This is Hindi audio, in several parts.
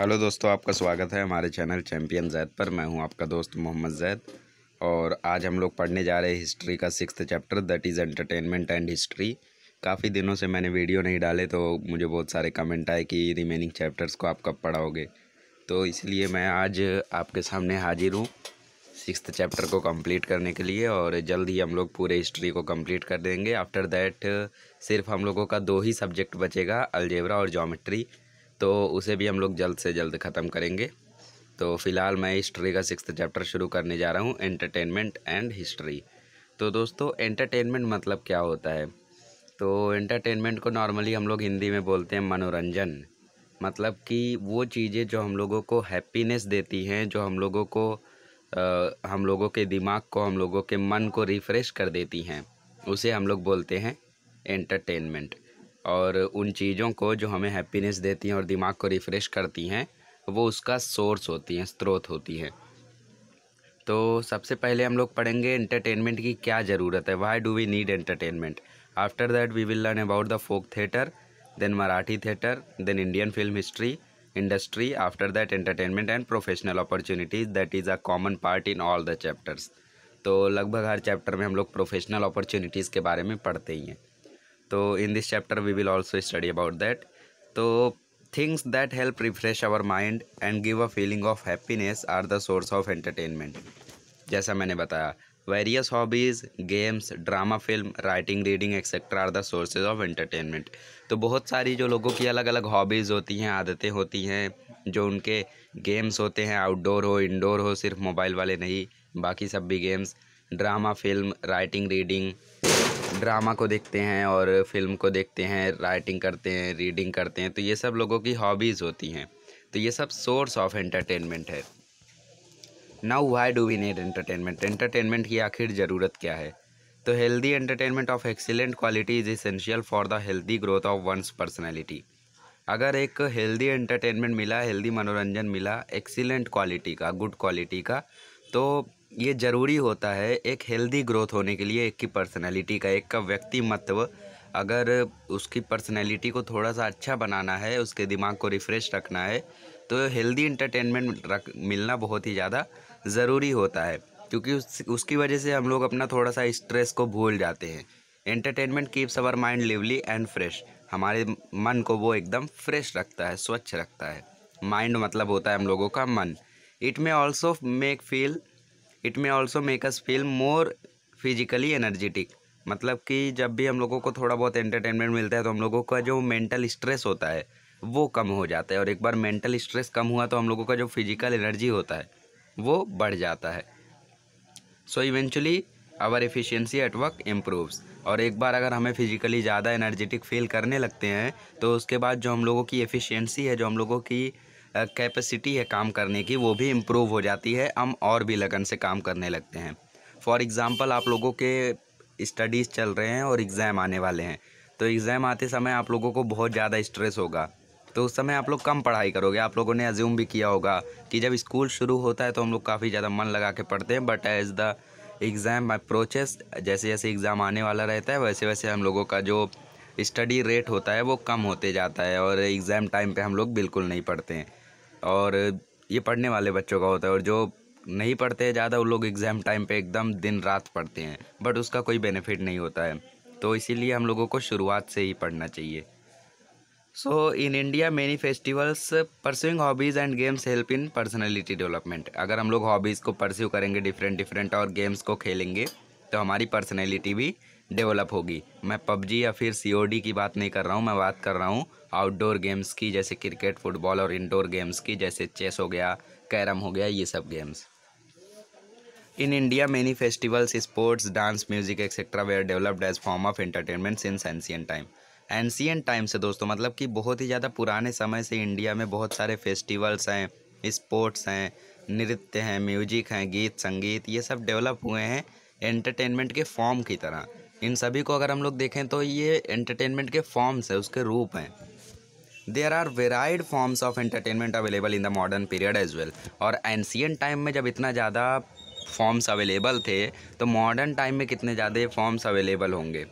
हेलो दोस्तों आपका स्वागत है हमारे चैनल चैम्पियन जैद पर मैं हूं आपका दोस्त मोहम्मद जैद और आज हम लोग पढ़ने जा रहे हैं हिस्ट्री का six chapter that is entertainment and history काफ़ी दिनों से मैंने वीडियो नहीं डाले तो मुझे बहुत सारे कमेंट आए कि रिमेनिंग चैप्टर्स को आप कब पढ़ाओगे तो इसलिए मैं आज आपके सामने हाजिर हूँ सिक्स चैप्टर को कम्प्लीट करने के लिए और जल्द ही हम लोग पूरे हिस्ट्री को कम्प्लीट कर देंगे आफ्टर दैट सिर्फ हम लोगों का दो ही सब्जेक्ट बचेगा अलजेबरा और जोमेट्री तो उसे भी हम लोग जल्द से जल्द ख़त्म करेंगे तो फिलहाल मैं हिस्ट्री का सिक्स चैप्टर शुरू करने जा रहा हूँ एंटरटेनमेंट एंड हिस्ट्री तो दोस्तों एंटरटेनमेंट मतलब क्या होता है तो एंटरटेनमेंट को नॉर्मली हम लोग हिंदी में बोलते हैं मनोरंजन मतलब कि वो चीज़ें जो हम लोगों को हैप्पीनेस देती हैं जो हम लोगों को आ, हम लोगों के दिमाग को हम लोगों के मन को रिफ़्रेश कर देती हैं उसे हम लोग बोलते हैं एंटरटेनमेंट और उन चीज़ों को जो हमें हैप्पीनेस देती हैं और दिमाग को रिफ़्रेश करती हैं वो उसका सोर्स होती हैं स्रोत होती है तो सबसे पहले हम लोग पढ़ेंगे एंटरटेनमेंट की क्या ज़रूरत है why do we need entertainment after that we will learn about the folk theatre then Marathi theatre then Indian film history industry after that entertainment and professional opportunities that is a common part in all the chapters तो लगभग हर चैप्टर में हम लोग प्रोफेशनल अपॉर्चुनिटीज़ के बारे में पढ़ते ही हैं तो in this chapter we will also study about that तो things that help refresh our mind and give a feeling of happiness are the source of entertainment जैसा मैंने बताया various hobbies games drama film writing reading etcetera are the sources of entertainment तो बहुत सारी जो लोगों की अलग अलग हॉबीज़ होती हैं आदतें होती हैं जो उनके गेम्स होते हैं आउटडोर हो इनडोर हो सिर्फ मोबाइल वाले नहीं बाकी सब भी games drama film writing reading drama को देखते हैं और फिल्म को देखते हैं राइटिंग करते हैं रीडिंग करते हैं तो ये सब लोगों की हॉबीज़ होती हैं तो ये सब सोर्स ऑफ एंटरटेनमेंट है now why do we need entertainment entertainment की आखिर ज़रूरत क्या है तो healthy entertainment of excellent quality is essential for the healthy growth of one's personality अगर एक हेल्दी एंटरटेनमेंट मिला हेल्दी मनोरंजन मिला एक्सीलेंट क्वालिटी का गुड क्वालिटी का तो ये ज़रूरी होता है एक हेल्दी ग्रोथ होने के लिए एक की पर्सनैलिटी का एक का व्यक्तिमत्व अगर उसकी पर्सनैलिटी को थोड़ा सा अच्छा बनाना है उसके दिमाग को रिफ़्रेश रखना है तो हेल्दी इंटरटेनमेंट रख मिलना बहुत ही ज़्यादा ज़रूरी होता है क्योंकि उस, उसकी वजह से हम लोग अपना थोड़ा सा स्ट्रेस को भूल जाते हैं entertainment keeps our mind lively and fresh हमारे मन को वो एकदम फ्रेश रखता है स्वच्छ रखता है माइंड मतलब होता है हम लोगों का मन it may also make feel it may also make us feel more physically energetic मतलब कि जब भी हम लोगों को थोड़ा बहुत एंटरटेनमेंट मिलता है तो हम लोगों का जो मेंटल स्ट्रेस होता है वो कम हो जाता है और एक बार मेंटल स्ट्रेस कम हुआ तो हम लोगों का जो फिजिकल एनर्जी होता है वो बढ़ जाता है so eventually our efficiency at work improves और एक बार अगर हमें फिजिकली ज़्यादा एनर्जेटिक फील करने लगते हैं तो उसके बाद जो हम लोगों की एफिशियंसी है जो हम लोगों की कैपेसिटी है काम करने की वो भी इम्प्रूव हो जाती है हम और भी लगन से काम करने लगते हैं फॉर एग्ज़ाम्पल आप लोगों के स्टडीज़ चल रहे हैं और एग्ज़ाम आने वाले हैं तो एग्ज़ाम आते समय आप लोगों को बहुत ज़्यादा स्ट्रेस होगा तो उस समय आप लोग कम पढ़ाई करोगे आप लोगों ने अज्यूम भी किया होगा कि जब स्कूल शुरू होता है तो हम लोग काफ़ी ज़्यादा मन लगा के पढ़ते हैं but as the exam approaches जैसे जैसे एग्ज़ाम आने वाला रहता है वैसे वैसे हम लोगों का जो स्टडी रेट होता है वो कम होते जाता है और एग्ज़ाम टाइम पे हम लोग बिल्कुल नहीं पढ़ते हैं और ये पढ़ने वाले बच्चों का होता है और जो नहीं पढ़ते हैं ज़्यादा वो लोग एग्ज़ाम टाइम पे एकदम दिन रात पढ़ते हैं बट उसका कोई बेनिफिट नहीं होता है तो इसीलिए हम लोगों को शुरुआत से ही पढ़ना चाहिए so in India many festivals pursuing hobbies and games help in personality development अगर हम लोग हॉबीज़ को परस्यू करेंगे डिफरेंट डिफरेंट और गेम्स को खेलेंगे तो हमारी पर्सनैलिटी भी डेवलप होगी मैं पबजी या फिर सी की बात नहीं कर रहा हूँ मैं बात कर रहा हूँ आउटडोर गेम्स की जैसे क्रिकेट फुटबॉल और इंडोर गेम्स की जैसे चेस हो गया कैरम हो गया ये सब games in India many festivals sports dance music etcetera were developed as form of entertainment since ancient time ancient time से दोस्तों मतलब कि बहुत ही ज़्यादा पुराने समय से इंडिया में बहुत सारे फेस्टिवल्स हैं स्पोर्ट्स हैं नृत्य हैं म्यूजिक हैं गीत संगीत ये सब डेवलप हुए हैं एंटरटेनमेंट के फॉर्म की तरह इन सभी को अगर हम लोग देखें तो ये एंटरटेनमेंट के फॉर्म्स हैं उसके रूप हैं there are varied forms of entertainment available in the modern period as well और एनशियन टाइम में जब इतना ज़्यादा फॉर्म्स अवेलेबल थे तो मॉडर्न टाइम में कितने ज़्यादा फॉर्म्स अवेलेबल होंगे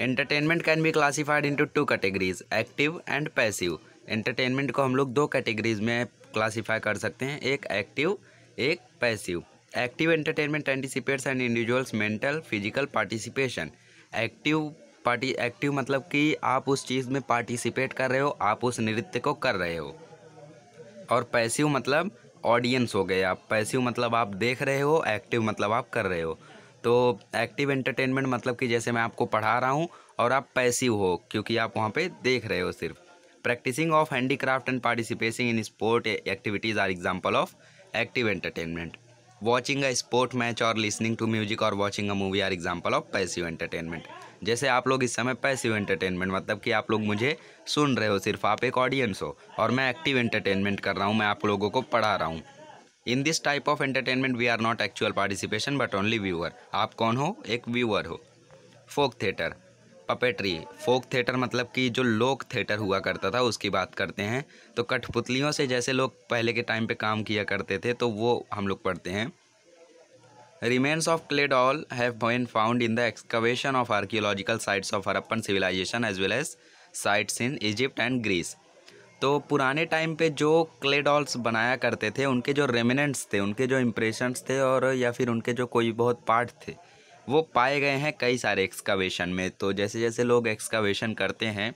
entertainment can be classified into two categories active and passive entertainment को हम लोग दो कैटेगरीज में क्लासीफाई कर सकते हैं एक एक्टिव एक passive active entertainment anticipates and individuals mental physical participation active party active मतलब कि आप उस चीज़ में पार्टिसिपेट कर रहे हो आप उस नृत्य को कर रहे हो और पैसिव मतलब ऑडियंस हो गए आप पैसिव मतलब आप देख रहे हो एक्टिव मतलब आप कर रहे हो तो एक्टिव एंटरटेनमेंट मतलब कि जैसे मैं आपको पढ़ा रहा हूँ और आप पैसिव हो क्योंकि आप वहाँ पे देख रहे हो सिर्फ practising of handicraft and participating in sport activities are example of active entertainment watching a sport match और लिसनिंग टू म्यूजिक और watching a movie are example of passive entertainment जैसे आप लोग इस समय पैसिव एंटरटेनमेंट मतलब कि आप लोग मुझे सुन रहे हो सिर्फ आप एक ऑडियंस हो और मैं एक्टिव एंटरटेनमेंट कर रहा हूँ मैं आप लोगों को पढ़ा रहा हूँ in this type of entertainment we are not actual participation but only viewer आप कौन हो एक व्यूअर हो folk theatre puppetry folk theatre मतलब कि जो लोक थिएटर हुआ करता था उसकी बात करते हैं तो कठपुतलियों से जैसे लोग पहले के टाइम पे काम किया करते थे तो वो हम लोग पढ़ते हैं remains of clay doll have been found in the excavation of archaeological sites of Harappan civilisation as well as sites in Egypt and Greece तो पुराने टाइम पे जो क्ले डॉल्स बनाया करते थे उनके जो रेमिनेंट्स थे उनके जो इम्प्रेशंस थे और या फिर उनके जो कोई बहुत पार्ट थे वो पाए गए हैं कई सारे एक्सकावेशन में तो जैसे जैसे लोग एक्सकावेशन करते हैं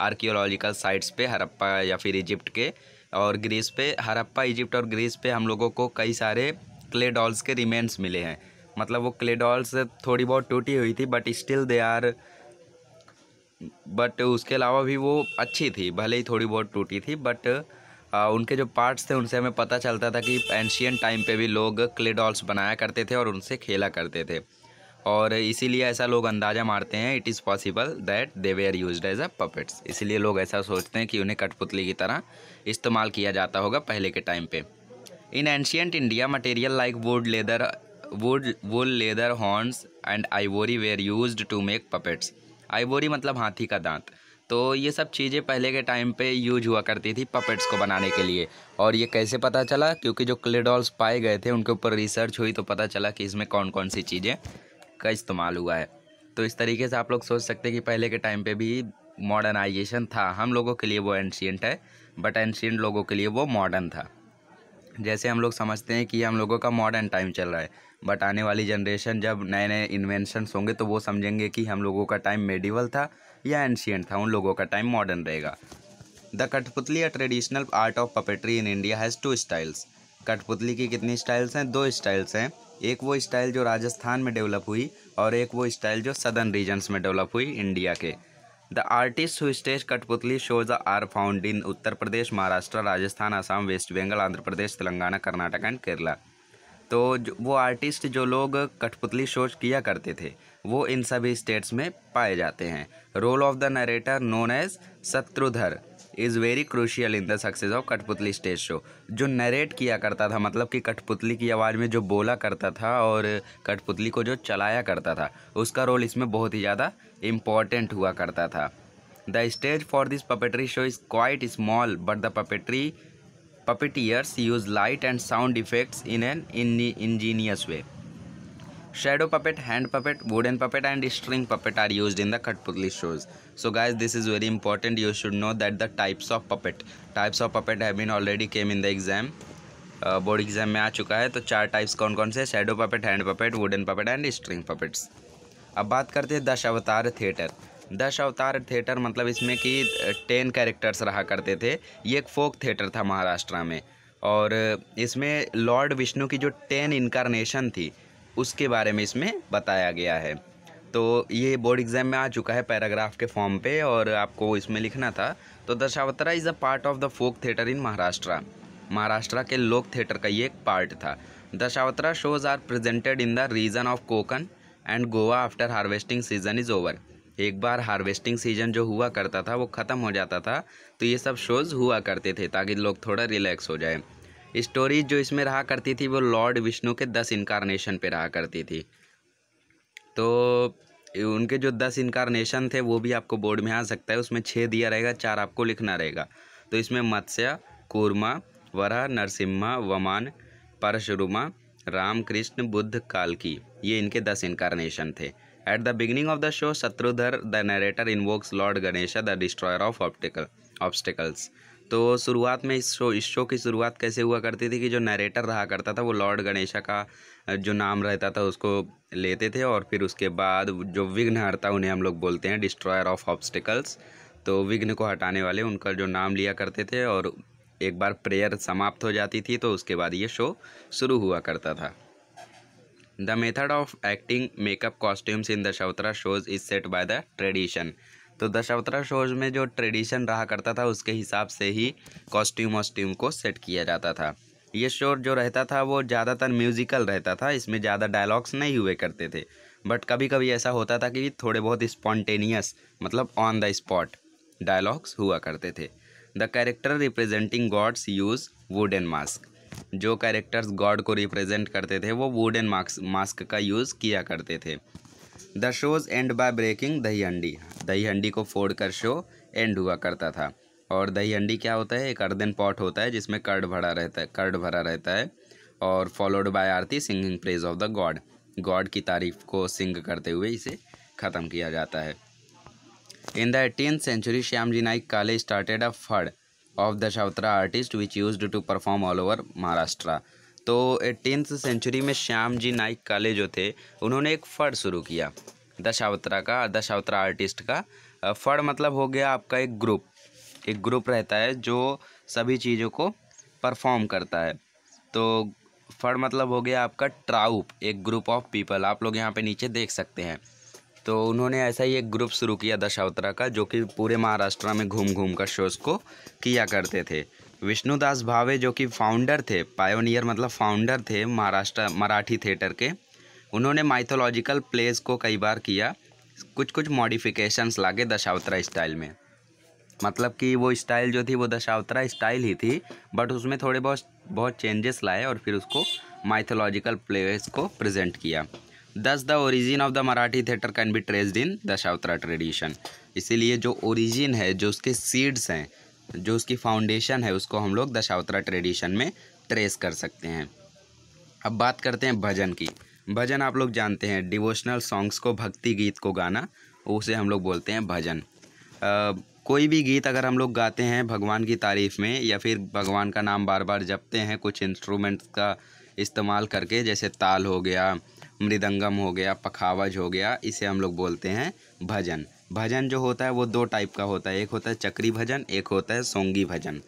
आर्कियोलॉजिकल साइट्स पे हरप्पा या फिर इजिप्ट के और ग्रीस पे हरप्पा इजिप्ट और ग्रीस पे हम लोगों को कई सारे क्ले डॉल्स के रिमेंस मिले हैं मतलब वो क्ले डॉल्स थोड़ी बहुत टूटी हुई थी but still they are but उसके अलावा भी वो अच्छी थी भले ही थोड़ी बहुत टूटी थी बट आ, उनके जो पार्ट्स थे उनसे हमें पता चलता था कि एंशियन टाइम पे भी लोग क्ले डॉल्स बनाया करते थे और उनसे खेला करते थे और इसीलिए ऐसा लोग अंदाज़ा मारते हैं it is possible that they were use as a puppets इसीलिए लोग ऐसा सोचते हैं कि उन्हें कठपुतली की तरह इस्तेमाल किया जाता होगा पहले के टाइम पे in ancient India material like wood leather wood wool leather horns and ivory were use to make puppets ivory मतलब हाथी का दांत तो ये सब चीज़ें पहले के टाइम पे यूज हुआ करती थी पपेट्स को बनाने के लिए और ये कैसे पता चला क्योंकि जो क्ले डॉल्स पाए गए थे उनके ऊपर रिसर्च हुई तो पता चला कि इसमें कौन कौन सी चीज़ें का इस्तेमाल हुआ है तो इस तरीके से आप लोग सोच सकते हैं कि पहले के टाइम पे भी मॉडर्नाइजेशन था हम लोगों के लिए वो एंशियंट है बट एनशियंट लोगों के लिए वो मॉडर्न था जैसे हम लोग समझते हैं कि हम लोगों का मॉडर्न टाइम चल रहा है बट आने वाली जनरेशन जब नए नए इन्वेंशनस होंगे तो वो समझेंगे कि हम लोगों का टाइम मेडिवल था या एंशियंट था उन लोगों का टाइम मॉडर्न रहेगा the Kathputli a traditional art of puppetry in India has two styles कठपुतली की कितनी स्टाइल्स हैं दो स्टाइल्स हैं एक वो स्टाइल जो राजस्थान में डेवलप हुई और एक वो स्टाइल जो सदर्न रीजन्स में डेवलप हुई इंडिया के the artist who stage Kathputli shows are found in Uttar Pradesh Maharashtra Rajasthan Assam west Bengal Andhra Pradesh Telangana Karnataka and Kerala तो वो आर्टिस्ट जो लोग कठपुतली शोज किया करते थे वो इन सभी स्टेट्स में पाए जाते हैं role of the narrator known as Sutradhar is very crucial in the success of Kathputli stage show जो नरेट किया करता था मतलब कि कठपुतली की आवाज़ में जो बोला करता था और कठपुतली को जो चलाया करता था उसका रोल इसमें बहुत ही ज़्यादा इम्पॉर्टेंट हुआ करता था the stage for this puppetry show is quite small but the puppetry puppeteers use light and sound effects in an ingenious way Shadow puppet, hand puppet, wooden puppet and string puppet are used in the Katputli shows. So guys this is very important you should know that the types of puppet. Types of puppet have been already came in the exam. Board uh, exam में आ चुका है तो चार टाइप्स कौन कौन से shadow puppet hand puppet wooden puppet and string puppets अब बात करते हैं दश अवतार थिएटर दश अवतार थिएटर मतलब इसमें कि टेन कैरेक्टर्स रहा करते थे ये एक फोक थिएटर था महाराष्ट्र में और इसमें लॉर्ड विष्णु की जो टेन इनकारनेशन थी उसके बारे में इसमें बताया गया है तो ये बोर्ड एग्ज़ाम में आ चुका है पैराग्राफ के फॉर्म पे और आपको इसमें लिखना था तो Dashavatara is a part of the folk theatre in Maharashtra Maharashtra के लोक थिएटर का ये एक पार्ट था Dashavatara shows are presented in the region of Konkan and Goa after harvesting season is over एक बार हार्वेस्टिंग सीजन जो हुआ करता था वो ख़त्म हो जाता था तो ये सब शोज़ हुआ करते थे ताकि लोग थोड़ा रिलैक्स हो जाए स्टोरीज जो इसमें रहा करती थी वो लॉर्ड विष्णु के दस इनकारनेशन पे रहा करती थी तो उनके जो दस इनकारनेशन थे वो भी आपको बोर्ड में आ सकता है उसमें छः दिया रहेगा चार आपको लिखना रहेगा तो इसमें मत्स्य कूर्मा वरह नरसिम्हा वमान परशुरुमा राम कृष्ण बुद्ध काल की ये इनके दस इनकारनेशन थे at the beginning of the show Sutradhar the narrator invokes lord Ganesha the destroyer of optical obstacles तो शुरुआत में इस शो इस शो की शुरुआत कैसे हुआ करती थी कि जो नरेटर रहा करता था वो लॉर्ड गणेशा का जो नाम रहता था उसको लेते थे और फिर उसके बाद जो विघ्न हरता उन्हें हम लोग बोलते हैं डिस्ट्रॉयर ऑफ ऑब्स्टिकल्स तो विघ्न को हटाने वाले उनका जो नाम लिया करते थे और एक बार प्रेयर समाप्त हो जाती थी तो उसके बाद ये शो शुरू हुआ करता था the method of acting makeup costumes in the Dashavatara shows is set by the tradition तो दशावतरा शोज में जो ट्रेडिशन रहा करता था उसके हिसाब से ही कॉस्ट्यूम वॉस्ट्यूम को सेट किया जाता था ये शो जो रहता था वो ज़्यादातर म्यूज़िकल रहता था इसमें ज़्यादा डायलॉग्स नहीं हुए करते थे बट कभी कभी ऐसा होता था कि थोड़े बहुत स्पॉन्टेनियस मतलब ऑन द स्पॉट डायलॉग्स हुआ करते थे the character representing gods use wood and mask जो कैरेक्टर्स गॉड को रिप्रेजेंट करते थे वो वुड एंड मास्क मास्क का यूज़ किया करते थे the shows end by breaking dahi handi दही हंडी को फोड़ कर शो एंड हुआ करता था और दही हंडी क्या होता है एक अर्दन पॉट होता है जिसमें कर्ड भरा रहता है कर्ड भरा रहता है और followed by aarti singing praise of the god god की तारीफ को सिंग करते हुए इसे ख़त्म किया जाता है in the eighteen century Shyam ji Naik Kale started a phad of Dashavatara artist which use to perform all over Maharashtra तो एटीनथ सेंचुरी में श्याम जी नाइक काले जो थे उन्होंने एक फड़ शुरू किया दशावतरा का दशावतरा आर्टिस्ट का फड़ मतलब हो गया आपका एक ग्रुप एक ग्रुप रहता है जो सभी चीज़ों को परफॉर्म करता है तो फड़ मतलब हो गया आपका ट्राउप एक ग्रुप ऑफ पीपल आप लोग यहाँ पे नीचे देख सकते हैं तो उन्होंने ऐसा ही एक ग्रुप शुरू किया दशावतरा का जो कि पूरे महाराष्ट्र में घूम घूम कर शोज़ को किया करते थे विष्णुदास भावे जो कि फाउंडर थे पायोनियर मतलब फाउंडर थे महाराष्ट्र मराठी थिएटर के उन्होंने माइथोलॉजिकल प्लेस को कई बार किया कुछ कुछ मॉडिफिकेशंस लागे दशावतरा स्टाइल में मतलब कि वो स्टाइल जो थी वो दशावतरा स्टाइल ही थी बट उसमें थोड़े बहुत बहुत चेंजेस लाए और फिर उसको माइथोलॉजिकल प्लेस को प्रेजेंट किया thus the origin of the Marathi theatre can be traced in Dashavatara tradition इसीलिए जो ओरिजिन है जो उसके सीड्स हैं जो उसकी फाउंडेशन है उसको हम लोग दशावतरा ट्रेडिशन में ट्रेस कर सकते हैं अब बात करते हैं भजन की भजन आप लोग जानते हैं डिवोशनल सॉन्ग्स को भक्ति गीत को गाना उसे हम लोग बोलते हैं भजन आ, कोई भी गीत अगर हम लोग गाते हैं भगवान की तारीफ़ में या फिर भगवान का नाम बार बार जपते हैं कुछ इंस्ट्रूमेंट्स का इस्तेमाल करके जैसे ताल हो गया मृदंगम हो गया पखावज हो गया इसे हम लोग बोलते हैं भजन भजन जो होता है वो दो टाइप का होता है एक होता है चक्री भजन एक होता है सोंगी भजन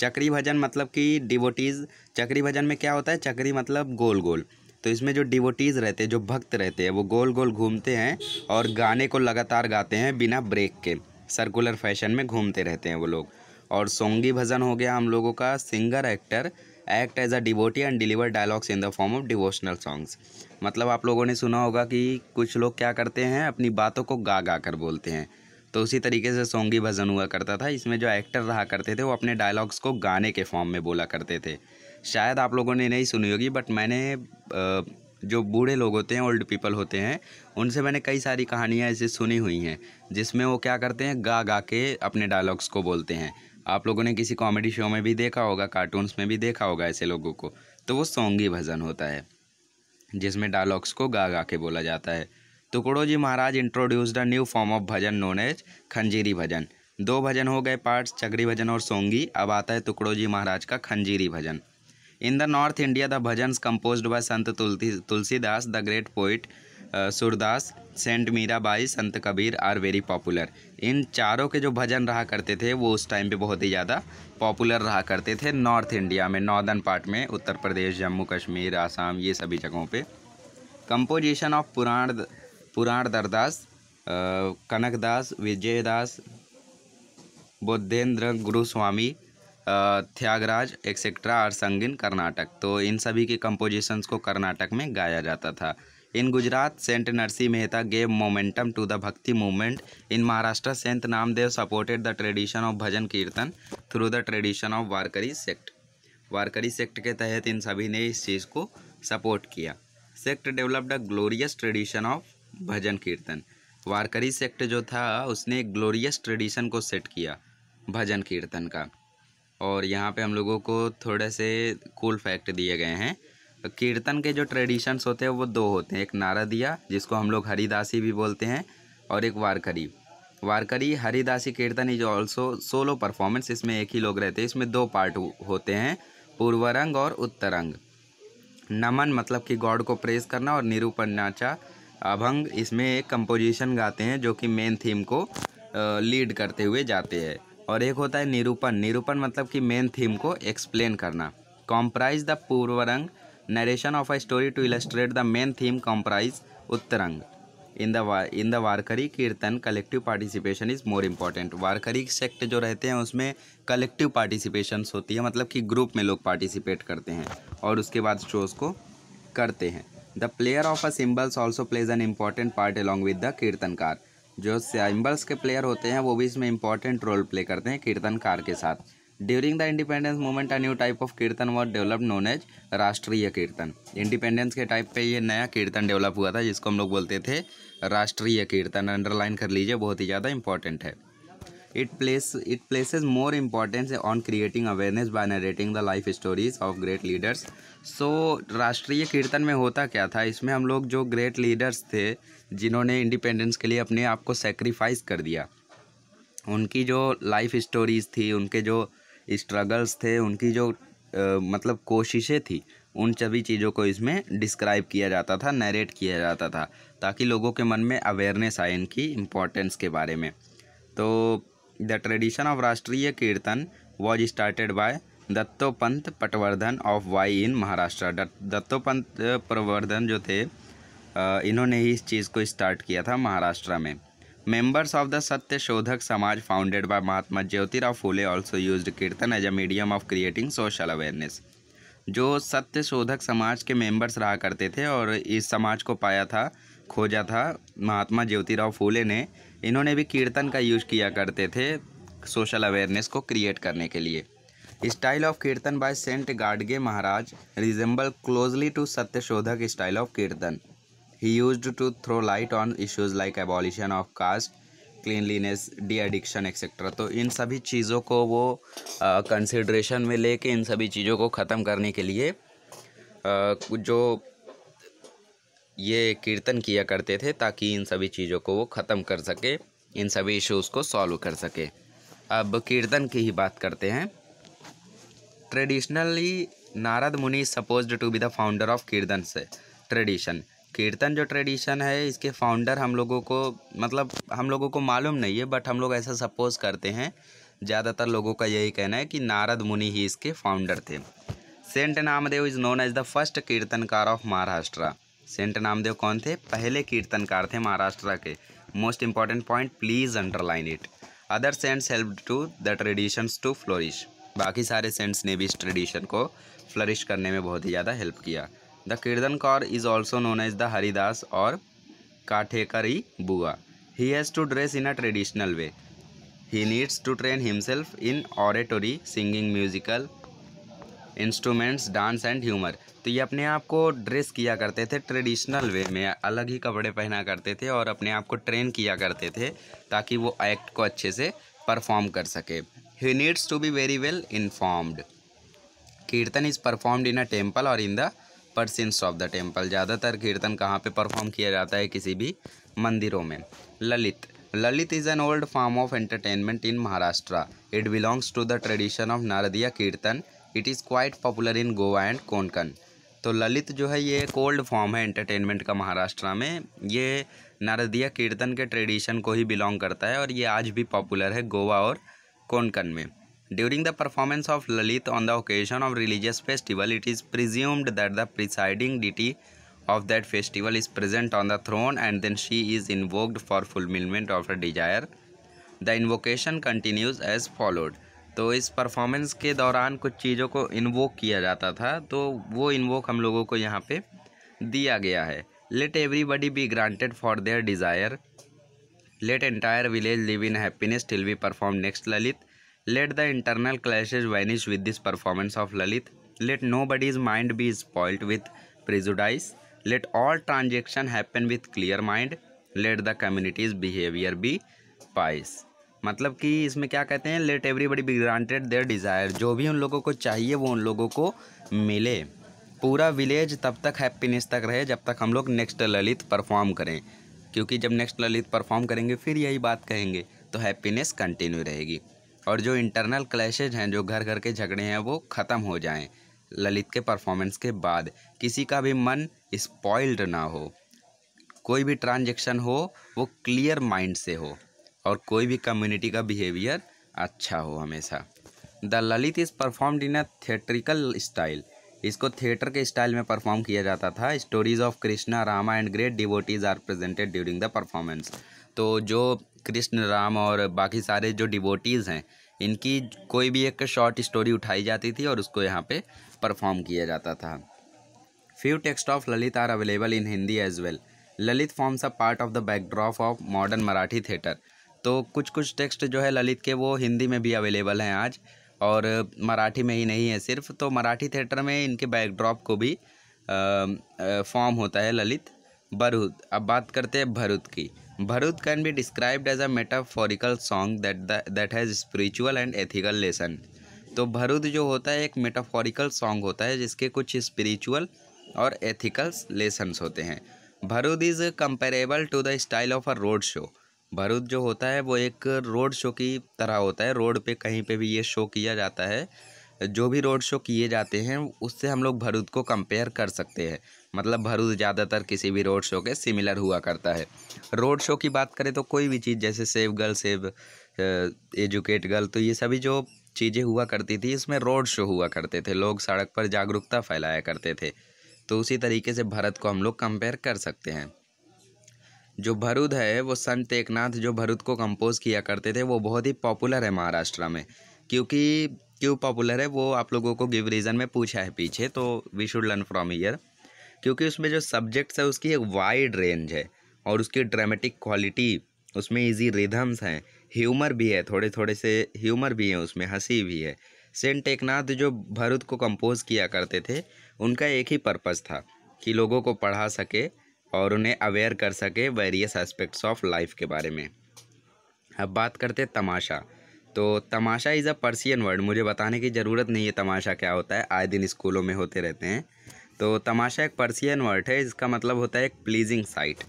चक्री भजन मतलब कि डिवोटीज़ चक्री भजन में क्या होता है चक्री मतलब गोल गोल तो इसमें जो डिवोटीज़ रहते हैं जो भक्त रहते हैं वो गोल गोल घूमते हैं और गाने को लगातार गाते हैं बिना ब्रेक के सर्कुलर फैशन में घूमते रहते हैं वो लोग और सोंगी भजन हो गया हम लोगों का singer actor act as a devotee and deliver dialogues in the form of devotional songs मतलब आप लोगों ने सुना होगा कि कुछ लोग क्या करते हैं अपनी बातों को गा गा कर बोलते हैं तो उसी तरीके से सोंगी भजन हुआ करता था इसमें जो एक्टर रहा करते थे वो अपने डायलॉग्स को गाने के फॉर्म में बोला करते थे शायद आप लोगों ने नहीं सुनी होगी बट मैंने जो बूढ़े लोग होते हैं ओल्ड पीपल होते हैं उनसे मैंने कई सारी कहानियाँ ऐसी सुनी हुई हैं जिसमें वो क्या करते हैं गा गा के अपने डायलॉग्स को बोलते हैं आप लोगों ने किसी कॉमेडी शो में भी देखा होगा कार्टून्स में भी देखा होगा ऐसे लोगों को तो वो सोंगी भजन होता है जिसमें डायलॉग्स को गा गा के बोला जाता है टुकड़ो तो ji Maharaj introduced a new form of bhajan known as khanjiri bhajan दो भजन हो गए पार्ट्स चगरी भजन और सोंगी अब आता है टुकड़ो जी महाराज का khanjiri bhajan in the north India the bhajan compose by Sant Tulsidas the great poet Surdas saint Mira Bai Sant Kabir are very popular in चारों के जो भजन रहा करते थे वो उस टाइम पे बहुत ही ज़्यादा पॉपुलर रहा करते थे नॉर्थ इंडिया में नॉर्दर्न पार्ट में उत्तर प्रदेश जम्मू कश्मीर आसाम ये सभी जगहों पे कंपोजिशन ऑफ पुराण पुराण दरदास कनकदास विजयदास बुद्धेंद्र गुरुस्वामी त्यागराज एक्सेट्रा और संगीन कर्नाटक तो इन सभी के कंपोजिशंस को कर्नाटक में गाया जाता था in Gujarat saint Narsi Mehta gave momentum to the bhakti movement in Maharashtra saint Namdev supported the tradition of bhajan kirtan through the tradition of Warkari sect Warkari sect के तहत इन सभी ने इस चीज़ को सपोर्ट किया sect developed a glorious tradition of bhajan kirtan Warkari sect जो था उसने एक ग्लोरियस ट्रेडिशन को सेट किया भजन कीर्तन का और यहाँ पे हम लोगों को थोड़े से कूल फैक्ट दिए गए हैं कीर्तन के जो ट्रेडिशंस होते हैं वो दो होते हैं एक नारदिया जिसको हम लोग हरिदासी भी बोलते हैं और एक वारकरी वारकरी हरिदासी कीर्तन इज ऑल्सो सोलो परफॉर्मेंस इसमें एक ही लोग रहते हैं इसमें दो पार्ट होते हैं पूर्वरंग और उत्तरंग नमन मतलब कि गॉड को प्रेस करना और निरूपण नाचा अभंग इसमें एक कंपोजिशन गाते हैं जो कि मेन थीम को लीड करते हुए जाते हैं और एक होता है निरूपण निरूपण मतलब कि मेन थीम को एक्सप्लेन करना comprise the purvarang narration of a story to illustrate the main theme comprise uttarang in the in the Warkari kirtan collective participation is more important Warkari sect जो रहते हैं उसमें कलेक्टिव पार्टिसिपेशन होती है मतलब कि ग्रुप में लोग पार्टिसिपेट करते हैं और उसके बाद शोज़ को करते हैं the player of a cymbals also plays an important part along with the kirtankar जो सिम्बल्स के प्लेयर होते हैं वो भी इसमें इम्पॉर्टेंट रोल प्ले करते हैं कीर्तनकार के साथ during the independence movement a new type of kirtan was develop known as rashtriya kirtan independence के टाइप पे ये नया कीर्तन डेवलप हुआ था जिसको हम लोग बोलते थे राष्ट्रीय कीर्तन अंडरलाइन कर लीजिए बहुत ही ज़्यादा इंपॉर्टेंट है it place it places more importance on creating awareness by narrating the life stories of great leaders so rashtriya kirtan में होता क्या था इसमें हम लोग जो ग्रेट लीडर्स थे जिन्होंने इंडिपेंडेंस के लिए अपने आप को सेक्रीफाइस कर दिया उनकी जो लाइफ स्टोरीज थी उनके जो स्ट्रगल्स थे उनकी जो आ, मतलब कोशिशें थी उन सभी चीज़ों को इसमें डिस्क्राइब किया जाता था नरेट किया जाता था ताकि लोगों के मन में अवेयरनेस आए इनकी इम्पोर्टेंस के बारे में तो the tradition of rashtriya kirtan was started by Dattopant Patwardhan of Wai in Maharashtra Dattopant Patwardhan जो थे इन्होंने ही इस चीज़ को स्टार्ट किया था महाराष्ट्र में members of the Satya Shodhak Samaj founded by Mahatma Jyotirao Phule also use kirtan as a medium of creating social awareness जो सत्य शोधक समाज के मेंबर्स रहा करते थे और इस समाज को पाया था खोजा था महात्मा ज्योतिराव फूले ने इन्होंने भी कीर्तन का यूज किया करते थे सोशल अवेयरनेस को क्रिएट करने के लिए style of kirtan by saint Gadge Maharaj resemble closely to Satya Shodhak style of kirtan He used to throw light on issues like abolition of caste, cleanliness de addiction etcetera तो इन सभी चीज़ों को वो कंसिड्रेशन में लेके इन सभी चीज़ों को ख़त्म करने के लिए आ, जो ये कीर्तन किया करते थे ताकि इन सभी चीज़ों को वो ख़त्म कर सके इन सभी इश्यूज़ को सॉल्व कर सके अब कीर्तन की ही बात करते हैं traditionally Narad Muni suppose to be the founder of kirtan से ट्रेडिशन कीर्तन जो ट्रेडिशन है इसके फाउंडर हम लोगों को मतलब हम लोगों को मालूम नहीं है बट हम लोग ऐसा सपोज करते हैं ज़्यादातर लोगों का यही कहना है कि नारद मुनि ही इसके फाउंडर थे saint Namdev is known as the first kirtankar of Maharashtra saint Namdev कौन थे पहले कीर्तनकार थे महाराष्ट्र के most important point please underline it other saints help to the traditions to flourish बाकी सारे सेंट्स ने भी इस ट्रेडिशन को फ्लरिश करने में बहुत ही ज़्यादा हेल्प किया the is also known as the the और or kathekari Buwa he has to dress in a traditional way he needs to train himself in oratory singing musical instruments dance and humour तो ये अपने आप को ड्रेस किया करते थे ट्रेडिशनल वे में अलग ही कपड़े पहना करते थे और अपने आप को ट्रेन किया करते थे ताकि वो एक्ट को अच्छे से परफॉर्म कर सके he needs to be very well informed kirtan is performed in a temple और in the precincts of the temple ज़्यादातर कीर्तन कहाँ पे परफॉर्म किया जाता है किसी भी मंदिरों में Lalit Lalit is an old form of entertainment in Maharashtra it belongs to the tradition of Naradiya kirtan it is quite popular in Goa and Konkan तो ललित जो है ये एक ओल्ड फॉर्म है एंटरटेनमेंट का महाराष्ट्र में ये नारदिया कीर्तन के ट्रेडिशन को ही बिलोंग करता है और ये आज भी पॉपुलर है गोवा और कोंकण में During the performance of Lalit on the occasion of religious festival, it is presumed that the presiding deity of that festival is present on the throne and then she is invoked for fulfillment of her desire. The invocation continues as followed. तो इस परफॉर्मेंस के दौरान कुछ चीज़ों को इन्वोक किया जाता था तो वो इन्वोक हम लोगों को यहाँ पे दिया गया है let everybody be granted for their desire let entire village live in happiness till be perform next Lalit let the internal clashes vanish with this performance of Lalit let nobody's mind be is spoilt with prejudice let all transaction happen with clear mind let the communities behaviour be pious मतलब कि इसमें क्या कहते हैं let everybody be granted their desire जो भी उन लोगों को चाहिए वो उन लोगों को मिले पूरा विलेज तब तक हैप्पीनेस तक रहे जब तक हम लोग नेक्स्ट ललित परफॉर्म करें क्योंकि जब नेक्स्ट ललित परफॉर्म करेंगे फिर यही बात कहेंगे तो हैप्पीनेस कंटिन्यू रहेगी और जो इंटरनल क्लैशेज हैं जो घर घर के झगड़े हैं वो ख़त्म हो जाएं ललित के परफॉर्मेंस के बाद किसी का भी मन स्पॉइल्ड ना हो कोई भी ट्रांजेक्शन हो वो क्लियर माइंड से हो और कोई भी कम्युनिटी का बिहेवियर अच्छा हो हमेशा the Lalit is performed in a theatrical style इसको थिएटर के स्टाइल में परफॉर्म किया जाता था stories of Krishna Rama and great devotees are presented during the performance तो जो कृष्ण राम और बाकी सारे जो डिवोटीज़ हैं इनकी कोई भी एक शॉर्ट स्टोरी उठाई जाती थी और उसको यहाँ पे परफॉर्म किया जाता था few text of Lalit are available in Hindi as well Lalit forms a part of the backdrop of modern Marathi theatre तो कुछ कुछ टेक्स्ट जो है ललित के वो हिंदी में भी अवेलेबल हैं आज और मराठी में ही नहीं है सिर्फ तो मराठी थिएटर में इनके बैकड्रॉप को भी फॉर्म होता है ललित बरूद अब बात करते हैं भरूद की Bharud can be described as a metaphorical song that that has spiritual and ethical lesson तो भरूद जो होता है एक मेटाफोरिकल सॉन्ग होता है जिसके कुछ स्पिरिचुअल और एथिकल लेसन्स होते हैं Bharud is comparable to the style of a road show Bharud जो होता है वो एक रोड शो की तरह होता है रोड पे कहीं पे भी ये शो किया जाता है जो भी रोड शो किए जाते हैं उससे हम लोग भरूद को कंपेयर कर सकते हैं मतलब भरूच ज़्यादातर किसी भी रोड शो के सिमिलर हुआ करता है रोड शो की बात करें तो कोई भी चीज़ जैसे save girl save educate girl तो ये सभी जो चीज़ें हुआ करती थी इसमें रोड शो हुआ करते थे लोग सड़क पर जागरूकता फैलाया करते थे तो उसी तरीके से भरत को हम लोग कंपेयर कर सकते हैं जो भरूद है वो संत एकनाथ जो भरूद को कंपोज किया करते थे वो बहुत ही पॉपुलर है महाराष्ट्र में क्योंकि क्यों पॉपुलर है वो आप लोगों को गिव रीज़न में पूछा है पीछे तो we should learn from here क्योंकि उसमें जो सब्जेक्ट्स है उसकी एक वाइड रेंज है और उसकी ड्रामेटिक क्वालिटी उसमें इजी रिधम्स हैं ह्यूमर भी है थोड़े थोड़े से ह्यूमर भी हैं उसमें हंसी भी है सेंट टेकनाथ जो भरत को कंपोज किया करते थे उनका एक ही पर्पज़ था कि लोगों को पढ़ा सके और उन्हें अवेयर कर सके वेरियस एस्पेक्ट्स ऑफ लाइफ के बारे में अब बात करते तमाशा तो tamasha is a Persian word मुझे बताने की ज़रूरत नहीं है तमाशा क्या होता है आए दिन स्कूलों में होते रहते हैं तो तमाशा एक पर्सियन वर्ड है इसका मतलब होता है एक pleasing sight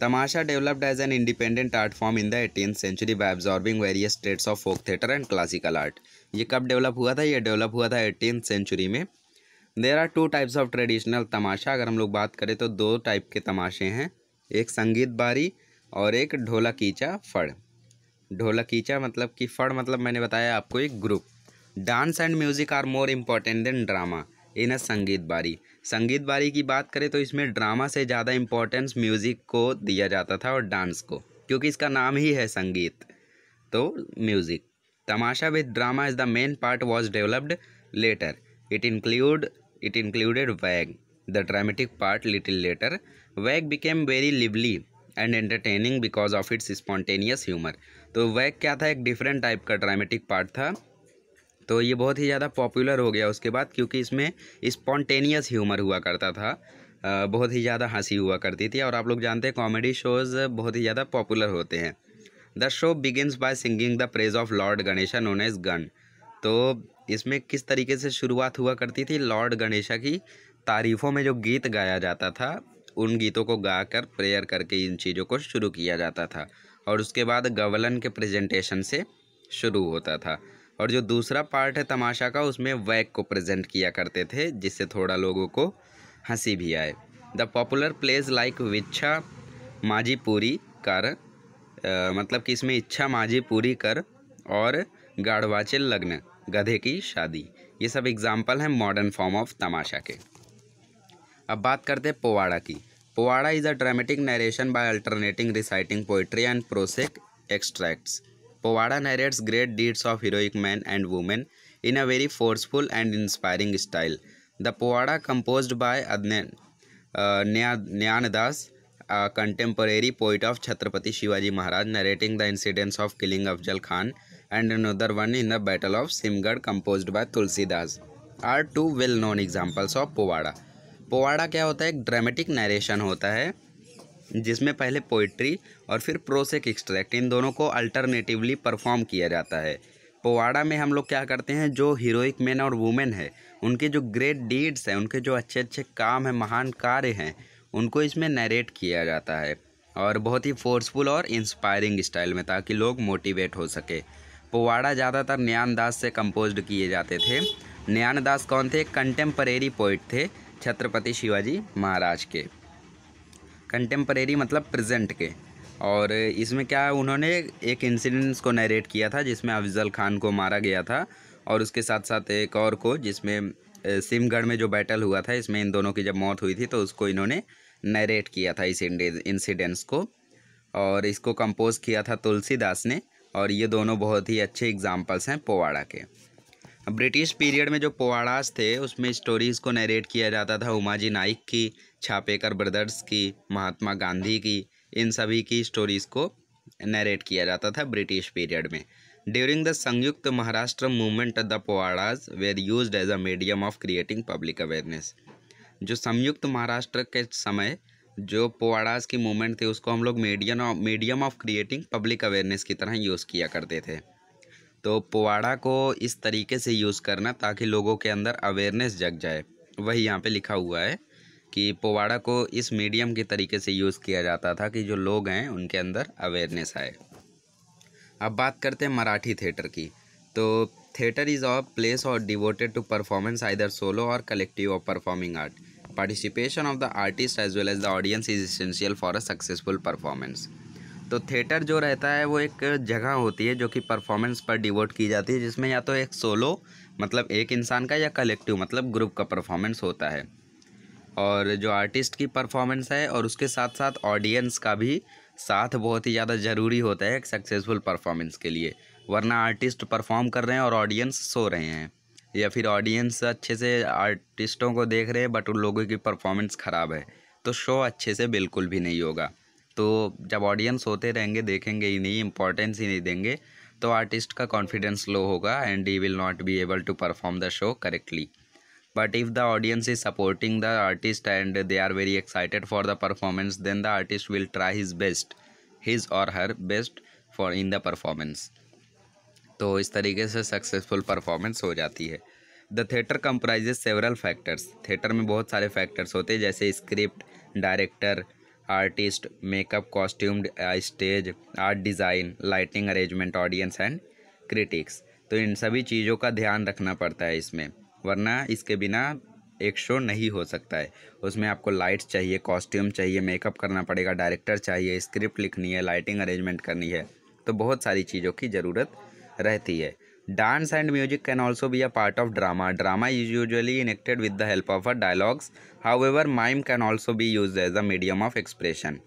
tamasha developed as an independent art form in the eighteen century by absorbing various states of folk theatre and classical art ये कब डेवलप हुआ था ये डेवलप हुआ था एटीन सेंचुरी में there are two types of traditional tamasha अगर हम लोग बात करें तो दो टाइप के तमाशे हैं एक संगीत बारी और एक ढोलकीचा फड़ ढोलकीचा मतलब कि फड़ मतलब मैंने बताया आपको एक group dance and music are more important than drama in a sangeet bari संगीत बारी की बात करें तो इसमें ड्रामा से ज़्यादा इम्पोर्टेंस म्यूज़िक को दिया जाता था और डांस को क्योंकि इसका नाम ही है संगीत तो music tamasha with drama is the main part was developed later it include it included vag the dramatic part little later vag became very lively and entertaining because of its spontaneous humour तो वैग क्या था एक डिफरेंट टाइप का ड्रामेटिक पार्ट था तो ये बहुत ही ज़्यादा पॉपुलर हो गया उसके बाद क्योंकि इसमें स्पॉन्टेनियस ह्यूमर हुआ करता था बहुत ही ज़्यादा हंसी हुआ करती थी और आप लोग जानते हैं कॉमेडी शोज़ बहुत ही ज़्यादा पॉपुलर होते हैं the show begins by singing the praise of lord Ganesha known as gan तो इसमें किस तरीके से शुरुआत हुआ करती थी लॉर्ड गणेशा की तारीफ़ों में जो गीत गाया जाता था उन गीतों को गाकर प्रेयर करके इन चीज़ों को शुरू किया जाता था और उसके बाद गवलन के प्रेजेंटेशन से शुरू होता था और जो दूसरा पार्ट है तमाशा का उसमें वैक को प्रेजेंट किया करते थे जिससे थोड़ा लोगों को हंसी भी आए the popular plays like Vichha Mazhi Puri कर आ, मतलब कि इसमें इच्छा माझी पूरी कर और गाढ़वाचिल लग्न गधे की शादी ये सब एग्जाम्पल हैं मॉडर्न फॉर्म ऑफ तमाशा के अब बात करते हैं पोवाड़ा की powada is a dramatic narration by alternating reciting poetry and prosaic extracts powada narrates great deeds of heroic man and women in a very forceful and inspiring style the powada compose by Gyandas contemporary poet of Chhatrapati Shivaji Maharaj narrating the incidents of killing Afzal Khan and another one in the battle of Sinhagad compose by Tulsidas are two well known examples of powada powada क्या होता है एक ड्रामेटिक नरेशन होता है जिसमें पहले पोइट्री और फिर प्रोसेक एक्सट्रैक्ट इन दोनों को अल्टरनेटिवली परफॉर्म किया जाता है पोवाड़ा में हम लोग क्या करते हैं जो हीरोइक मैन और वुमेन है उनके जो ग्रेट डीड्स हैं उनके जो अच्छे अच्छे काम हैं महान कार्य हैं उनको इसमें नरेट किया जाता है और बहुत ही फोर्सफुल और इंस्पायरिंग स्टाइल में ताकि लोग मोटिवेट हो सके पोवाड़ा ज़्यादातर न्यान दास से कंपोज किए जाते थे न्यान दास कौन थे कंटेम्परेरी पोइट थे छत्रपति शिवाजी महाराज के कंटेम्परेरी मतलब प्रेजेंट के और इसमें क्या उन्होंने एक इंसिडेंट्स को नरेट किया था जिसमें अफजल खान को मारा गया था और उसके साथ साथ एक और को जिसमें सिमगढ़ में जो बैटल हुआ था इसमें इन दोनों की जब मौत हुई थी तो उसको इन्होंने नरेट किया था इस इंसिडेंस को और इसको कंपोज किया था तुलसीदास ने और ये दोनों बहुत ही अच्छे एग्जाम्पल्स हैं पोवाड़ा के ब्रिटिश पीरियड में जो पोवाड़ास थे उसमें स्टोरीज़ को नरेट किया जाता था उमाजी नाइक की छापेकर ब्रदर्स की महात्मा गांधी की इन सभी की स्टोरीज़ को नरेट किया जाता था ब्रिटिश पीरियड में during the Samyukta Maharashtra movement the powadas were use as a medium of creating public awareness जो संयुक्त महाराष्ट्र के समय जो पोवाड़ाज की मूवमेंट थी उसको हम लोग medium medium of creating public awareness की तरह यूज़ किया करते थे तो पोवाड़ा को इस तरीके से यूज़ करना ताकि लोगों के अंदर अवेयरनेस जग जाए वही यहाँ पे लिखा हुआ है कि पोवाड़ा को इस मीडियम के तरीके से यूज़ किया जाता था कि जो लोग हैं उनके अंदर अवेयरनेस आए अब बात करते हैं मराठी थिएटर की तो थिएटर इज़ अ प्लेस और devoted to performance either solo और collective of performing art participation of the artist as well as the audience is essential for a successful performance तो थिएटर जो रहता है वो एक जगह होती है जो कि परफॉर्मेंस पर डिवोट की जाती है जिसमें या तो एक सोलो मतलब एक इंसान का या कलेक्टिव मतलब ग्रुप का परफॉर्मेंस होता है और जो आर्टिस्ट की परफॉर्मेंस है और उसके साथ साथ ऑडियंस का भी साथ बहुत ही ज़्यादा ज़रूरी होता है एक सक्सेसफुल परफॉर्मेंस के लिए वरना आर्टिस्ट परफॉर्म कर रहे हैं और ऑडियंस सो रहे हैं या फिर ऑडियंस अच्छे से आर्टिस्टों को देख रहे हैं बट उन लोगों की परफॉर्मेंस ख़राब है तो शो अच्छे से बिल्कुल भी नहीं होगा तो जब ऑडियंस होते रहेंगे देखेंगे ही नहीं इम्पोर्टेंस ही नहीं देंगे तो आर्टिस्ट का कॉन्फिडेंस लो होगा and he will not be able to perform the show correctly but if the audience is supporting the artist and they are very excited for the performance then the artist will try his best his or her best for in the performance तो इस तरीके से सक्सेसफुल परफॉर्मेंस हो जाती है the theatre comprises several factors theatre में बहुत सारे फैक्टर्स होते हैं जैसे script director artist makeup costume stage art design lighting arrangement audience and critics तो इन सभी चीज़ों का ध्यान रखना पड़ता है इसमें वरना इसके बिना एक शो नहीं हो सकता है उसमें आपको लाइट्स चाहिए कॉस्ट्यूम चाहिए मेकअप करना पड़ेगा डायरेक्टर चाहिए स्क्रिप्ट लिखनी है लाइटिंग अरेंजमेंट करनी है तो बहुत सारी चीज़ों की ज़रूरत रहती है dance and music can also be a part of drama drama is usually enacted with the help of a dialogues however mime can also be use as a medium of expression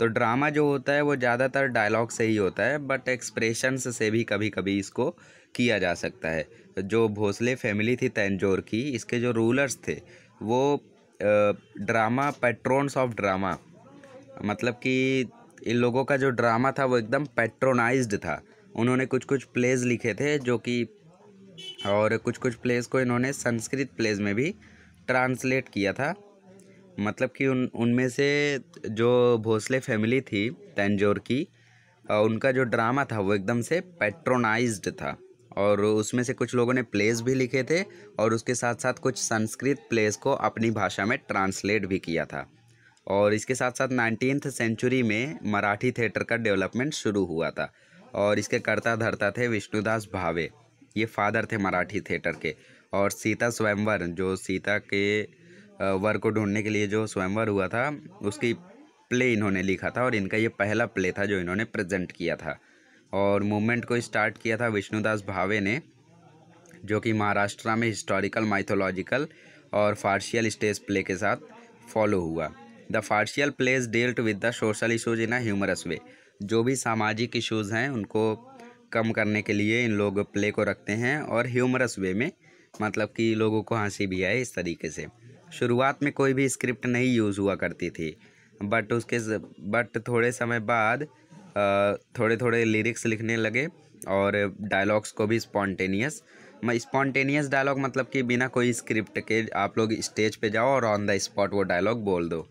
तो ड्रामा जो होता है वो ज़्यादातर डायलॉग से ही होता है बट एक्सप्रेशन से भी कभी कभी इसको किया जा सकता है जो भोसले फैमिली थी तंजोर की इसके जो रूलर्स थे वो ड्रामा पैट्रोन्स ऑफ ड्रामा मतलब कि इन लोगों का जो ड्रामा था वो एकदम पेट्रोनाइज्ड था उन्होंने कुछ कुछ प्लेज लिखे थे जो कि और कुछ कुछ प्लेज को इन्होंने संस्कृत प्लेज में भी ट्रांसलेट किया था मतलब कि उन उनमें से जो भोसले फैमिली थी तंजोर की उनका जो ड्रामा था वो एकदम से पेट्रोनाइज्ड था और उसमें से कुछ लोगों ने प्लेस भी लिखे थे और उसके साथ साथ कुछ संस्कृत प्लेस को अपनी भाषा में ट्रांसलेट भी किया था और इसके साथ साथ नाइनटीन्थ सेंचुरी में मराठी थिएटर का डेवलपमेंट शुरू हुआ था और इसके कर्ता धरता थे विष्णुदास भावे ये फादर थे मराठी थिएटर के और सीता स्वयंवर जो सीता के वर को ढूंढने के लिए जो स्वयंवर हुआ था उसकी प्ले इन्होंने लिखा था और इनका ये पहला प्ले था जो इन्होंने प्रेजेंट किया था और मूवमेंट को स्टार्ट किया था विष्णुदास भावे ने जो कि महाराष्ट्र में हिस्टोरिकल माइथोलॉजिकल और फार्शियल स्टेज प्ले के साथ फॉलो हुआ the farcical plays dealt with the social issues in a humorous way जो भी सामाजिक इशूज़ हैं उनको कम करने के लिए इन लोग प्ले को रखते हैं और ह्यूमरस वे में मतलब कि लोगों को हंसी भी आए इस तरीके से शुरुआत में कोई भी स्क्रिप्ट नहीं यूज़ हुआ करती थी बट उसके बट थोड़े समय बाद थोड़े थोड़े लिरिक्स लिखने लगे और डायलॉग्स को भी स्पॉन्टेनियस मैं स्पॉन्टेनियस डायलॉग मतलब कि बिना कोई स्क्रिप्ट के आप लोग स्टेज पे जाओ और ऑन द स्पॉट वो डायलॉग बोल दो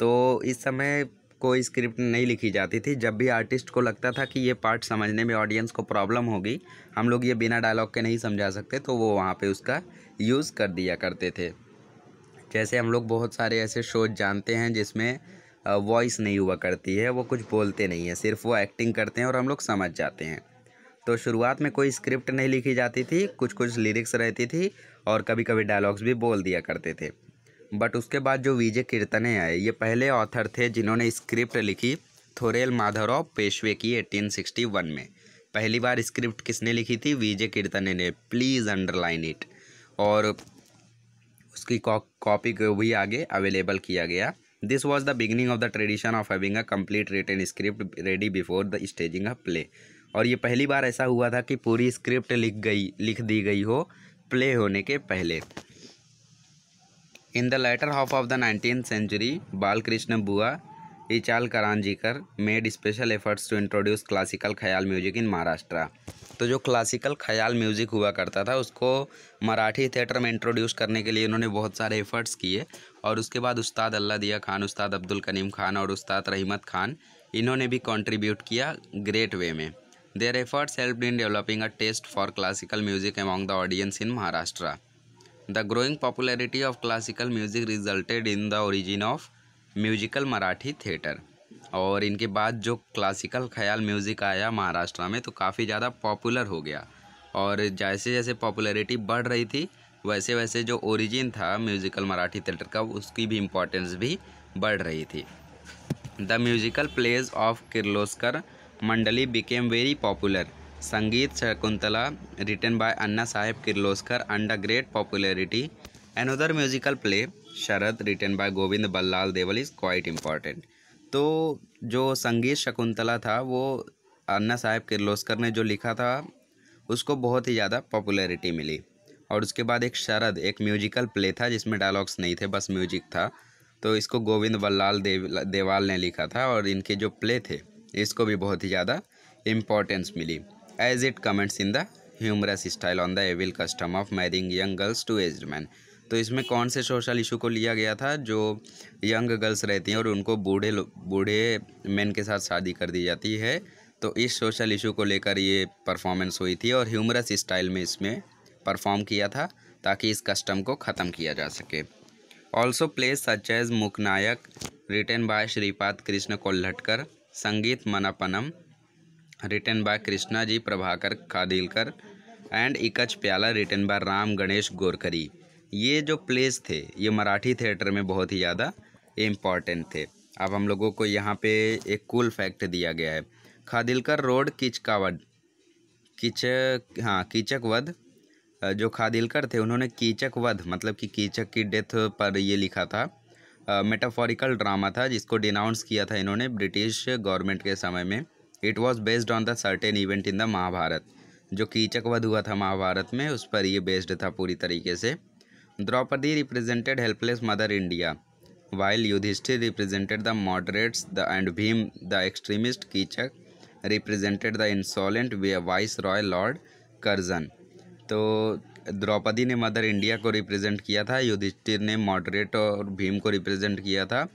तो इस समय कोई स्क्रिप्ट नहीं लिखी जाती थी जब भी आर्टिस्ट को लगता था कि ये पार्ट समझने में ऑडियंस को प्रॉब्लम होगी हम लोग ये बिना डायलॉग के नहीं समझा सकते तो वो वहाँ पे उसका यूज़ कर दिया करते थे जैसे हम लोग बहुत सारे ऐसे शोज जानते हैं जिसमें वॉइस नहीं हुआ करती है वो कुछ बोलते नहीं हैं सिर्फ वो एक्टिंग करते हैं और हम लोग समझ जाते हैं तो शुरुआत में कोई स्क्रिप्ट नहीं लिखी जाती थी कुछ कुछ लिरिक्स रहती थी और कभी कभी डायलॉग्स भी बोल दिया करते थे बट उसके बाद जो विजय कीर्तने आए ये पहले ऑथर थे जिन्होंने स्क्रिप्ट लिखी थोरेल माधवराव पेशवे की 1861 में पहली बार स्क्रिप्ट किसने लिखी थी विजय कीर्तने ने प्लीज़ अंडरलाइन इट और उसकी कॉपी को भी आगे अवेलेबल किया गया this was the beginning of the tradition of having a complete written script ready before the staging of play और ये पहली बार ऐसा हुआ था कि पूरी स्क्रिप्ट लिख गई लिख दी गई हो प्ले होने के पहले in the latter half of the nineteen century Balkrishna Buwa Ichalkaranjikar made special efforts to introduce classical khayal music in Maharashtra तो जो क्लासिकल ख्याल म्यूज़िक हुआ करता था उसको मराठी थिएटर में इंट्रोड्यूस करने के लिए इन्होंने बहुत सारे एफर्ट्स किए और उसके बाद उस्ताद अल्लाह दिया खान उस्ताद अब्दुल कनीम खान और उस्ताद रहीमत खान इन्होंने भी कॉन्ट्रीब्यूट किया ग्रेट वे में their efforts help in developing a taste for classical music among the audience in Maharashtra the growing popularity of classical music resulted in the origin of musical Marathi theatre और इनके बाद जो क्लासिकल ख्याल म्यूज़िक आया महाराष्ट्र में तो काफ़ी ज़्यादा पॉपुलर हो गया और जैसे जैसे पॉपुलरिटी बढ़ रही थी वैसे वैसे जो ओरिजिन था म्यूज़िकल मराठी थिएटर का उसकी भी इम्पोर्टेंस भी बढ़ रही थी the musical plays of Kirloskar Mandali became very popular Sangeet Shakuntala written by Anna Saheb Kirloskar under great popularity another musical play Sharad written by Govind Ballal Deval is quite important तो जो संगीत शकुंतला था वो अन्ना साहेब किर्लोस्कर ने जो लिखा था उसको बहुत ही ज़्यादा पॉपुलैरिटी मिली और उसके बाद एक शरद एक म्यूजिकल प्ले था जिसमें डायलॉग्स नहीं थे बस म्यूजिक था तो इसको गोविंद बल्लाल देव देवाल ने लिखा था और इनके जो प्ले थे इसको भी बहुत ही ज़्यादा इम्पोर्टेंस मिली as it comments in the humorous style on the evil custom of marrying young girls to age man तो इसमें कौन से सोशल इशू को लिया गया था जो यंग गर्ल्स रहती हैं और उनको बूढ़े बूढ़े मैन के साथ शादी कर दी जाती है तो इस सोशल इशू को लेकर ये परफॉर्मेंस हुई थी और ह्यूमरस स्टाइल में इसमें परफॉर्म किया था ताकि इस कस्टम को ख़त्म किया जा सके also plays such as Nayak written by Shripad Krishna Kolhatkar Sangeet Manapaman written by Krishna ji Prabhakar Khadilkar and Ekach Pyala written by Ram Ganesh Gadkari ये जो प्लेस थे ये मराठी थिएटर में बहुत ही ज़्यादा इम्पॉर्टेंट थे अब हम लोगों को यहाँ पे एक कूल फैक्ट दिया गया है खादिलकर रोड किचकावड किच हाँ कीचकवध जो खादिलकर थे उन्होंने कीचकवध मतलब कि कीचक की डेथ पर ये लिखा था मेटाफोरिकल ड्रामा था जिसको डिनाउंस किया था इन्होंने ब्रिटिश गवर्नमेंट के समय में it was based on the certain event in the Mahabharata जो कीचकवध हुआ था महाभारत में उस पर ये बेस्ड था पूरी तरीके से Draupadi represented helpless mother India while Yudhishthira represented the moderates the and Bhima the extremist Kichaka represented the insolent viceroy lord Curzon तो द्रौपदी ने मदर इंडिया को रिप्रेजेंट किया था युधिष्ठिर ने मॉडरेट और भीम को रिप्रेजेंट किया था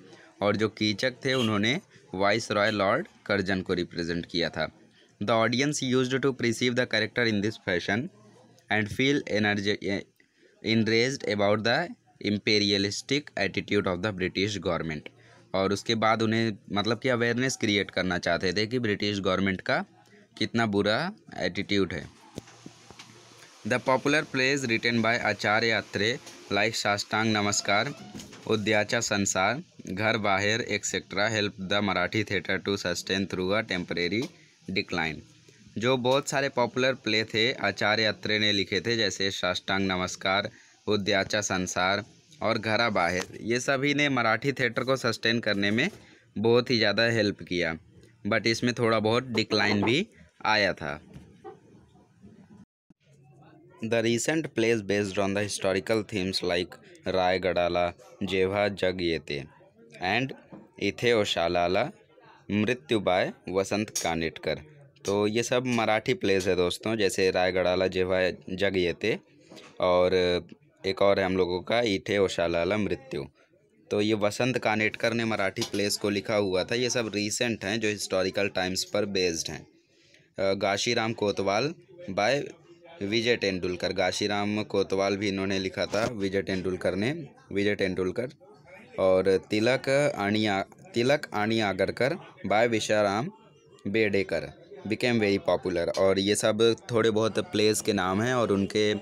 और जो कीचक थे उन्होंने वाइस रॉय लॉर्ड कर्जन को रिप्रेजेंट किया था the audience used to perceive the character in this fashion and feel enraged about the imperialistic attitude of the British government और उसके बाद उन्हें मतलब कि अवेयरनेस क्रिएट करना चाहते थे कि ब्रिटिश गवर्नमेंट का कितना बुरा एटीट्यूड है the popular plays written by Acharya Atre like Sashtang Namaskar Udyacha Sansar Ghar Bahar etcetera help the Marathi theatre to sustain through a temporary decline जो बहुत सारे पॉपुलर प्ले थे आचार्य अत्रे ने लिखे थे जैसे साष्टांग नमस्कार उद्याचा संसार और घरा बाहर ये सभी ने मराठी थिएटर को सस्टेन करने में बहुत ही ज़्यादा हेल्प किया बट इसमें थोड़ा बहुत डिक्लाइन भी आया था the recent plays based on the historical themes like Raigadala Jevha Jag ये थे एंड इथे ओशालाला बाय वसंत कानेटकर तो ये सब मराठी प्लेस है दोस्तों जैसे रायगढ़ाला जेवा जग थे और एक और है हम लोगों का ईठे ओशालाला मृत्यु तो ये वसंत कानेटकर ने मराठी प्लेस को लिखा हुआ था ये सब रीसेंट हैं जो हिस्टोरिकल टाइम्स पर बेस्ड हैं गाशीराम कोतवाल बाय विजय तेंडुलकर गाशीराम कोतवाल भी इन्होंने लिखा था विजय तेंडुलकर ने विजय तेंडुलकर और तिलक आणिया तिलक आणी by Vishram Bedekar became very popular और ये सब थोड़े बहुत प्लेस के नाम हैं और उनके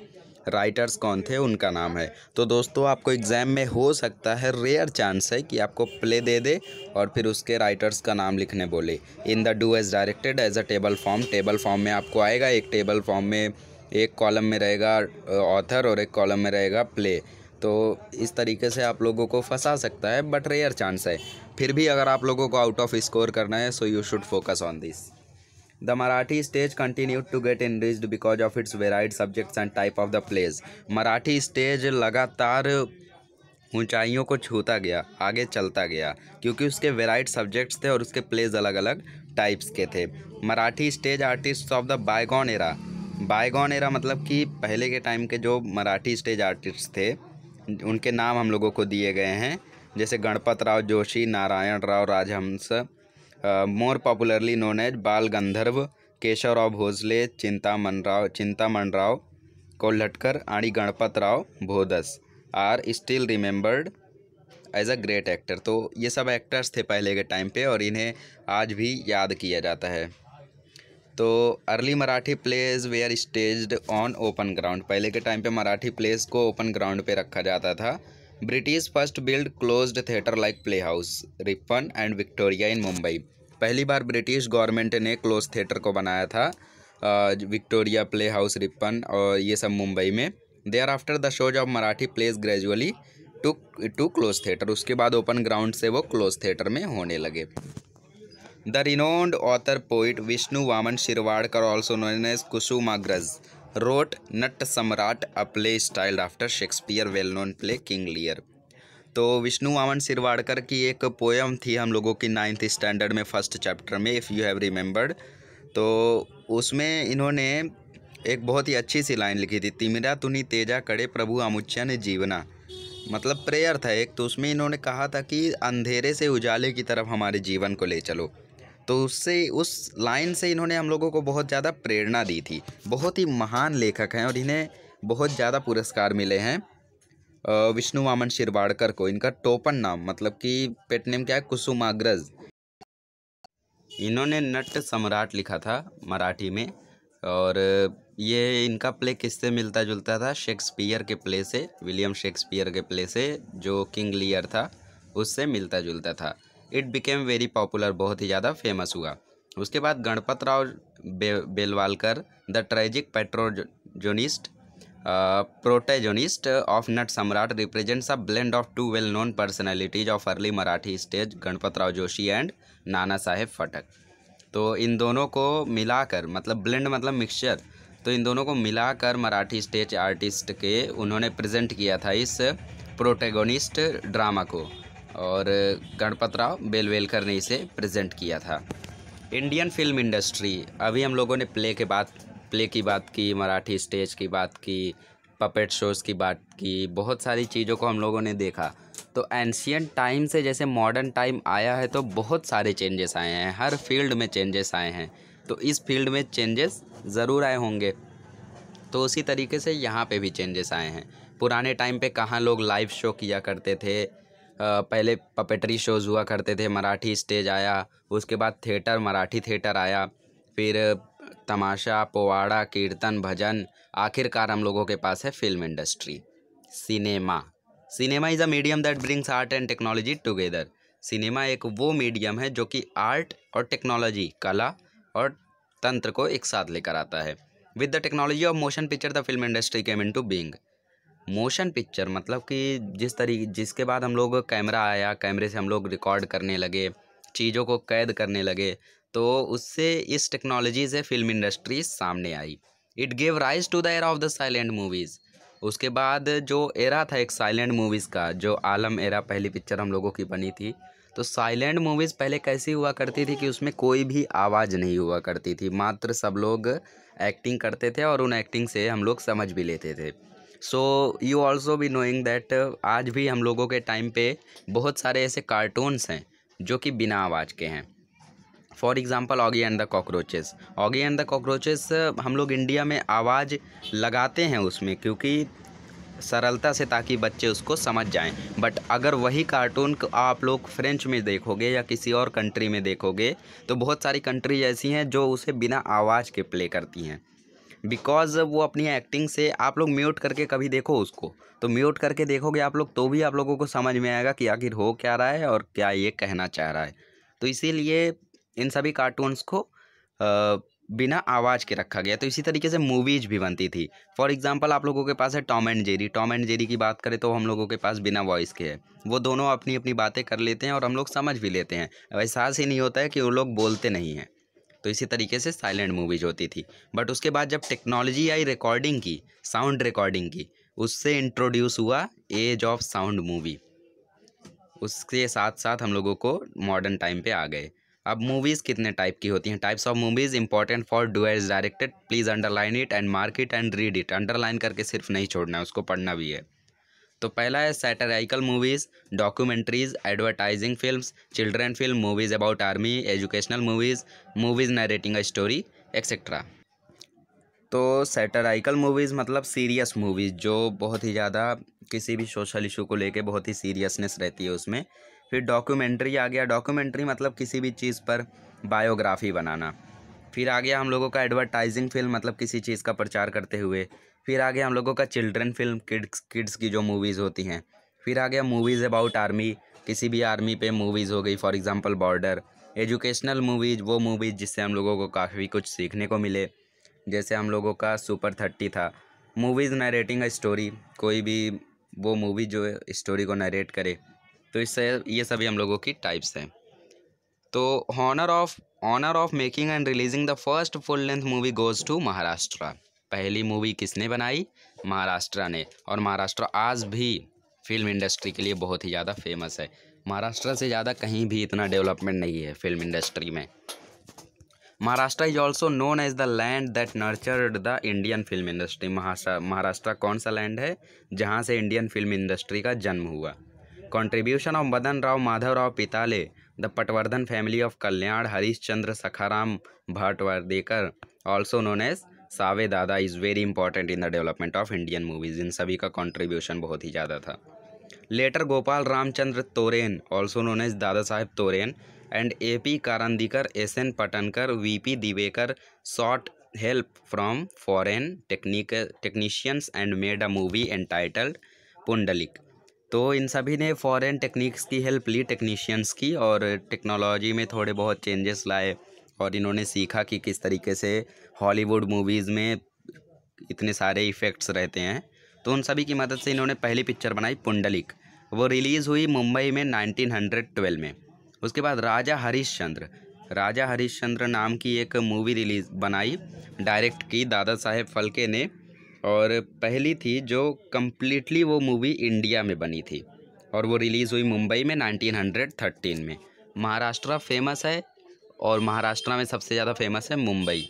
राइटर्स कौन थे उनका नाम है तो दोस्तों आपको एग्ज़ाम में हो सकता है रेयर चांस है कि आपको प्ले दे दे और फिर उसके राइटर्स का नाम लिखने बोले in the do as directed as a table form table form में आपको आएगा एक टेबल फॉर्म में एक कॉलम में रहेगा ऑथर और एक कॉलम में रहेगा प्ले तो इस तरीके से आप लोगों को फंसा सकता है बट रेयर चांस है फिर भी अगर आप लोगों को आउट ऑफ स्कोर करना है so you should focus on this The Marathi stage continued to get enriched because of its varied subjects and type of the plays. Marathi stage लगातार ऊंचाइयों को छूता गया आगे चलता गया क्योंकि उसके वेराइट सब्जेक्ट्स थे और उसके प्लेज अलग अलग टाइप्स के थे Marathi stage artist of the bygone era bygone era मतलब कि पहले के टाइम के जो मराठी स्टेज आर्टिस्ट थे उनके नाम हम लोगों को दिए गए हैं जैसे Ganpat Rao Joshi Narayan Rao Rajhans more popularly known as Bal Gandharva Keshavrao Bhosle Chintaman Rao Chintaman Rao Kolhatkar आणि राव भोदस are still remembered as a great actor तो ये सब एक्टर्स थे पहले के टाइम पे और इन्हें आज भी याद किया जाता है तो early Marathi plays were stage on open ground पहले के टाइम पे मराठी प्लेस को ओपन ग्राउंड पे रखा जाता था British first build closed theatre like playhouse Ripon and Victoria in Mumbai पहली बार ब्रिटिश गवर्नमेंट ने क्लोज थिएटर को बनाया था विक्टोरिया प्ले हाउस रिपन और ये सब मुंबई में thereafter the shows of Marathi plays gradually to to close theatre उसके बाद ओपन ग्राउंड से वो क्लोज थिएटर में होने लगे the renowned author poet Vishnu Vaman Shirwadkar also known as Kusumagraj wrote Nat Samrat a play style after Shakespeare well known play King Lear तो विष्णु वामन सिरवाड़कर की एक पोएम थी हम लोगों की नाइन्थ स्टैंडर्ड में फर्स्ट चैप्टर में इफ़ यू हैव रिमेंबर्ड तो उसमें इन्होंने एक बहुत ही अच्छी सी लाइन लिखी थी तिमिरा तुनी तेजा कड़े प्रभु आमुच्चन जीवना मतलब प्रेयर था एक तो उसमें इन्होंने कहा था कि अंधेरे से उजाले की तरफ हमारे जीवन को ले चलो तो उससे उस लाइन से इन्होंने हम लोगों को बहुत ज़्यादा प्रेरणा दी थी बहुत ही महान लेखक हैं और इन्हें बहुत ज़्यादा पुरस्कार मिले हैं विष्णु वामन शिरवाड़कर को इनका टोपन नाम मतलब कि पेट नेम क्या है कुसुमाग्रज इन्होंने नट सम्राट लिखा था मराठी में और ये इनका प्ले किससे मिलता जुलता था शेक्सपियर के प्ले से विलियम शेक्सपियर के प्ले से जो किंग लियर था उससे मिलता जुलता था इट बिकेम वेरी पॉपुलर बहुत ही ज़्यादा फेमस हुआ उसके बाद गणपत राव बे, Belwalkar the tragic protagonist protagonist of Nat Samrat represents a blend of two well known personalities of early Marathi stage Ganpat Rao Joshi and Nana Saheb फटक तो इन दोनों को मिलाकर मतलब ब्लेंड मतलब मिक्सचर तो इन दोनों को मिलाकर मराठी स्टेज आर्टिस्ट के उन्होंने प्रेजेंट किया था इस प्रोटेगोनिस्ट ड्रामा को और गणपत राव बेलवेलकर ने इसे प्रेजेंट किया था इंडियन फिल्म इंडस्ट्री अभी हम लोगों ने प्ले के बाद प्ले की बात की मराठी स्टेज की बात की पपेट शोज़ की बात की बहुत सारी चीज़ों को हम लोगों ने देखा तो एंशियंट टाइम से जैसे मॉडर्न टाइम आया है तो बहुत सारे चेंजेस आए हैं हर फील्ड में चेंजेस आए हैं तो इस फील्ड में चेंजेस ज़रूर आए होंगे तो उसी तरीके से यहाँ पे भी चेंजेस आए हैं पुराने टाइम पे कहाँ लोग लाइव शो किया करते थे पहले पपेटरी शोज़ हुआ करते थे मराठी स्टेज आया उसके बाद थिएटर मराठी थिएटर आया फिर तमाशा पोवाड़ा कीर्तन भजन आखिरकार हम लोगों के पास है film industry cinema cinema is a medium that brings art and technology together cinema एक वो मीडियम है जो कि आर्ट और टेक्नोलॉजी कला और तंत्र को एक साथ लेकर आता है with the technology of motion picture the film industry came into being motion picture मतलब कि जिस तरीके जिसके बाद हम लोग कैमरा आया कैमरे से हम लोग रिकॉर्ड करने लगे चीज़ों को कैद करने लगे तो उससे इस टेक्नोलॉजी से फिल्म इंडस्ट्री सामने आई it gave rise to the era of the silent movies उसके बाद जो एरा था एक साइलेंट मूवीज़ का जो आलम एरा पहली पिक्चर हम लोगों की बनी थी तो साइलेंट मूवीज़ पहले कैसी हुआ करती थी कि उसमें कोई भी आवाज़ नहीं हुआ करती थी मात्र सब लोग एक्टिंग करते थे और उन एक्टिंग से हम लोग समझ भी लेते थे सो यू ऑल्सो भी नोइंग दैट आज भी हम लोगों के टाइम पे बहुत सारे ऐसे कार्टून्स हैं जो कि बिना आवाज़ के हैं for example Oggy and the cockroaches Oggy and the cockroaches हम लोग इंडिया में आवाज़ लगाते हैं उसमें क्योंकि सरलता से ताकि बच्चे उसको समझ जाएं बट अगर वही कार्टून आप लोग फ्रेंच में देखोगे या किसी और कंट्री में देखोगे तो बहुत सारी कंट्री ऐसी हैं जो उसे बिना आवाज़ के प्ले करती हैं बिकॉज वो अपनी एक्टिंग से आप लोग म्यूट करके कभी देखो उसको तो म्यूट करके देखोगे आप लोग तो भी आप लोगों को समझ में आएगा कि आखिर हो क्या रहा है और क्या ये कहना चाह रहा है तो इसीलिए इन सभी कार्टून्स को बिना आवाज़ के रखा गया तो इसी तरीके से मूवीज़ भी बनती थी फॉर एग्जांपल आप लोगों के पास है Tom and Jerry Tom and Jerry की बात करें तो हम लोगों के पास बिना वॉइस के है वो दोनों अपनी अपनी बातें कर लेते हैं और हम लोग समझ भी लेते हैं एहसास ही नहीं होता है कि वो लोग बोलते नहीं हैं तो इसी तरीके से साइलेंट मूवीज होती थी बट उसके बाद जब टेक्नोलॉजी आई रिकॉर्डिंग की साउंड रिकॉर्डिंग की उससे इंट्रोड्यूस हुआ एज ऑफ साउंड मूवी उसके साथ साथ हम लोगों को मॉडर्न टाइम पे आ गए अब मूवीज़ कितने टाइप की होती हैं types of movies important for do as directed please underline it and mark it and read it underline करके सिर्फ नहीं छोड़ना है उसको पढ़ना भी है तो पहला है satirical movies documentaries advertising films children film movies about army educational movies movies narrating a story etcetera तो सैटराइकल मूवीज़ मतलब सीरियस मूवीज़ जो बहुत ही ज़्यादा किसी भी सोशल इशू को लेके बहुत ही सीरियसनेस रहती है उसमें फिर डॉक्यूमेंट्री आ गया डॉक्यूमेंट्री मतलब किसी भी चीज़ पर बायोग्राफी बनाना फिर आ गया हम लोगों का एडवर्टाइजिंग फिल्म मतलब किसी चीज़ का प्रचार करते हुए फिर आ गया हम लोगों का चिल्ड्रन फिल्म किड्स किड्स की जो मूवीज़ होती हैं फिर आ गया मूवीज़ अबाउट आर्मी किसी भी आर्मी पे मूवीज़ हो गई for example Border educational movies वो मूवीज़ जिससे हम लोगों को काफ़ी कुछ सीखने को मिले जैसे हम लोगों का सुपर थर्टी था मूवीज़ नरेटिंग स्टोरी कोई भी वो मूवी जो स्टोरी को नरेट करे तो इससे ये सभी हम लोगों की टाइप्स हैं तो honour of honour of making and releasing the first full length movie goes to Maharashtra पहली मूवी किसने बनाई महाराष्ट्र ने और महाराष्ट्र आज भी फिल्म इंडस्ट्री के लिए बहुत ही ज़्यादा फेमस है महाराष्ट्र से ज़्यादा कहीं भी इतना डेवलपमेंट नहीं है फिल्म इंडस्ट्री में Maharashtra is also known as the land that nurtured the Indian film industry Maharashtra कौन सा लैंड है जहाँ से इंडियन फिल्म इंडस्ट्री का जन्म हुआ contribution of Madan Rao Madhav Rao Pitale the Patwardhan family of Kalyan Harish Chandra Sakharam Bhatwadekar also known as Save Dada is very important in the development of Indian movies इन सभी का कंट्रीब्यूशन बहुत ही ज़्यादा था later Gopal Ramchandra Torne also known as Dada Saheb Torne and A P Karandikar S N Patankar V P Divekar sought help from foreign technique technicians and made a movie entitled Pundalik तो इन सभी ने फॉरेन टेक्निक्स की हेल्प ली टेक्नीशियंस की और टेक्नोलॉजी में थोड़े बहुत चेंजेस लाए और इन्होंने सीखा कि किस तरीके से हॉलीवुड मूवीज़ में इतने सारे इफ़ेक्ट्स रहते हैं तो उन सभी की मदद से इन्होंने पहली पिक्चर बनाई पुंडलिक वो रिलीज़ हुई मुंबई में 1912 में उसके बाद राजा हरीशचंद्र राजा हरीशचंद्र नाम की एक मूवी रिलीज बनाई डायरेक्ट की दादा साहेब फलके ने और पहली थी जो कम्प्लीटली वो मूवी इंडिया में बनी थी और वो रिलीज़ हुई मुंबई में 1913 में महाराष्ट्र फेमस है और महाराष्ट्र में सबसे ज़्यादा फेमस है Mumbai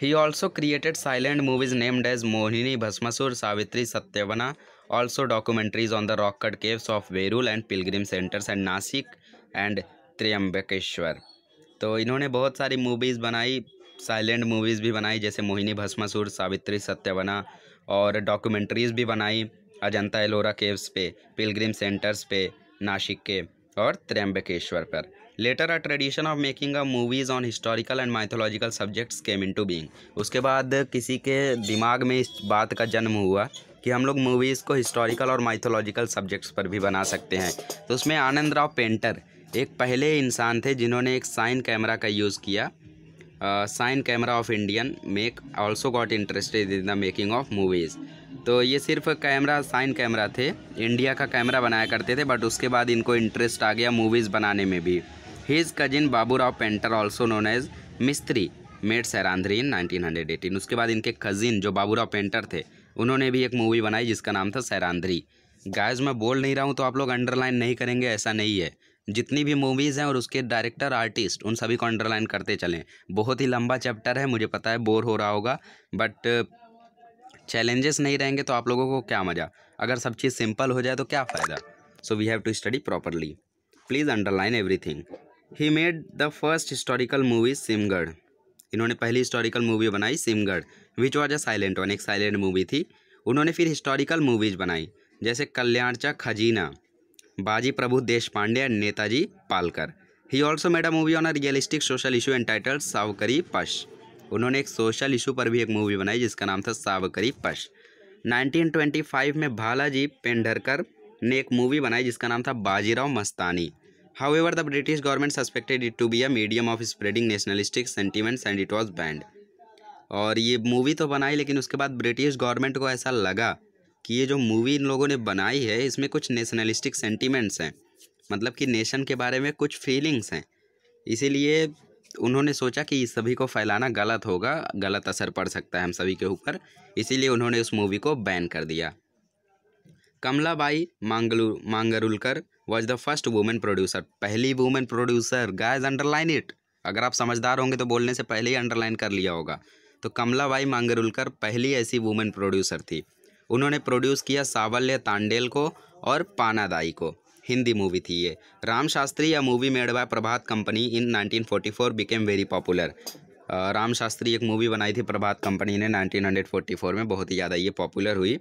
he also created silent movies named as Mohini Bhasmasur Savitri Satyavan also documentaries on the rock cut caves of Verul and pilgrim centres and Nasik and Trimbakeshwar तो इन्होंने बहुत सारी मूवीज़ बनाई साइलेंट मूवीज़ भी बनाई जैसे मोहिनी भस्मासुर सावित्री सत्यवना और डॉक्यूमेंट्रीज़ भी बनाई अजंता एलोरा केव्स पे पिलग्रिम सेंटर्स पे नासिक के और त्र्यंबकेश्वर पर later a tradition of making a movies on historical and mythological subjects came into being उसके बाद किसी के दिमाग में इस बात का जन्म हुआ कि हम लोग मूवीज़ को हिस्टोरिकल और माइथोलॉजिकल सब्जेक्ट्स पर भी बना सकते हैं तो उसमें आनंद राव पेंटर एक पहले इंसान थे जिन्होंने एक साइन कैमरा का यूज़ किया cine camera of Indian make also got interested in the making of movies तो ये सिर्फ कैमरा साइन कैमरा थे इंडिया का कैमरा बनाया करते थे बट उसके बाद इनको इंटरेस्ट आ गया मूवीज़ बनाने में भी his cousin Baburao Painter also known as Mistry made Sairandhri in eighteen उसके बाद इनके कजिन जो बाबूराव पेंटर थे उन्होंने भी एक मूवी बनाई जिसका नाम था सैरांध्री गायज मैं बोल नहीं रहा हूँ तो आप लोग अंडरलाइन नहीं करेंगे ऐसा नहीं है जितनी भी मूवीज़ हैं और उसके डायरेक्टर आर्टिस्ट उन सभी को अंडरलाइन करते चलें बहुत ही लंबा चैप्टर है मुझे पता है बोर हो रहा होगा बट चैलेंजेस नहीं रहेंगे तो आप लोगों को क्या मज़ा अगर सब चीज़ सिंपल हो जाए तो क्या फ़ायदा so we have to study properly please underline everything he made the first historical movie Sinhagad इन्होंने पहली हिस्टोरिकल मूवी बनाई Sinhagad which was a silent one एक साइलेंट मूवी थी उन्होंने फिर हिस्टोरिकल मूवीज़ बनाई जैसे कल्याणचा खजीना बाजी प्रभु देश Pandey and Netaji Palkar he also made a movie on a realistic social issue and title Savkari Pash उन्होंने एक सोशल इशू पर भी एक मूवी बनाई जिसका नाम था सावकरी पश 1925 में भालाजी पेंढरकर ने एक मूवी बनाई जिसका नाम था बाजीराव मस्तानी However, the British government suspected it to be a medium of spreading nationalistic sentiments and it was banned. और ये मूवी तो बनाई लेकिन उसके बाद ब्रिटिश गवर्नमेंट को ऐसा लगा कि ये जो मूवी इन लोगों ने बनाई है इसमें कुछ नेशनलिस्टिक सेंटिमेंट्स हैं मतलब कि नेशन के बारे में कुछ फीलिंग्स हैं इसीलिए उन्होंने सोचा कि इस सभी को फैलाना गलत होगा गलत असर पड़ सकता है हम सभी के ऊपर इसीलिए उन्होंने उस मूवी को बैन कर दिया कमलाबाई मांगलू Mangrulkar was the first women producer पहली women producer guys underline it अगर आप समझदार होंगे तो बोलने से पहले ही अंडरलाइन कर लिया होगा तो कमला बाई मांगरुलकर पहली ऐसी वुमेन प्रोड्यूसर थी उन्होंने प्रोड्यूस किया सावल्य तांडेल को और पानादाई को हिंदी मूवी थी ये राम शास्त्री या movie made by Prabhat company in 1944 became very popular Ram Shastri एक मूवी बनाई थी प्रभात कंपनी ने 1944 में बहुत ही ज़्यादा ये पॉपुलर हुई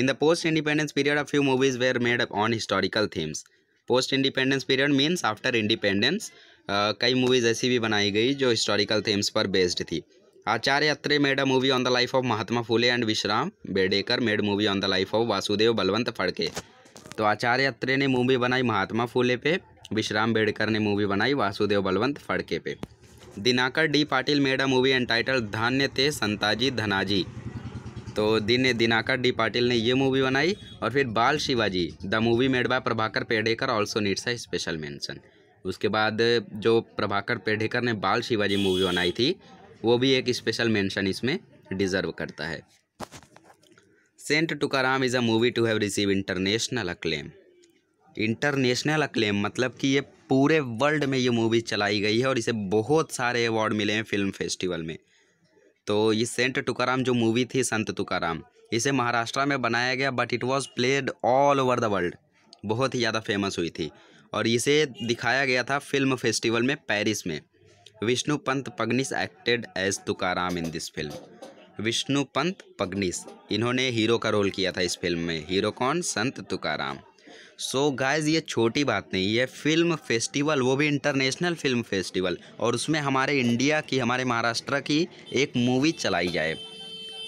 In the post-independence period, a few movies were made on historical themes. Post-independence period means after independence, uh, कई movies ऐसी भी बनाई गई जो historical themes पर based थी Acharya Atre made a movie on the life of Mahatma Phule and Vishram Bedekar made movie on the life of Vasudev Balwant Phadke तो आचार्य अत्रे ने मूवी बनाई महात्मा फुले पे विश्राम बेडेकर ने मूवी बनाई वासुदेव बलवंत फड़के पे Dinkar D Patil made a movie entitle Dhanya Te Santaji Dhanaji तो दिन दिनाकर डी पाटिल ने ये मूवी बनाई और फिर Bal Shivaji the movie made by Prabhakar Pendharkar also needs a special mention उसके बाद जो प्रभाकर पेडेकर ने बाल शिवाजी मूवी बनाई थी वो भी एक स्पेशल मेंशन इसमें डिज़र्व करता है saint Tukaram is a movie to have received international acclaim international acclaim मतलब कि ये पूरे वर्ल्ड में ये मूवी चलाई गई है और इसे बहुत सारे अवार्ड मिले हैं फिल्म फेस्टिवल में तो ये सेंट टुकाराम जो मूवी थी संत तुकाराम इसे महाराष्ट्र में बनाया गया but it was played all over the world बहुत ही ज़्यादा फेमस हुई थी और इसे दिखाया गया था फिल्म फेस्टिवल में पेरिस में Vishnu Pant Pagnis acted as Tukaram in this film Vishnu Pant Pagnis इन्होंने हीरो का रोल किया था इस फिल्म में हीरो कौन संत तुकाराम सो so गाइज ये छोटी बात नहीं ये फिल्म फेस्टिवल वो भी इंटरनेशनल फिल्म फेस्टिवल और उसमें हमारे इंडिया की हमारे महाराष्ट्र की एक मूवी चलाई जाए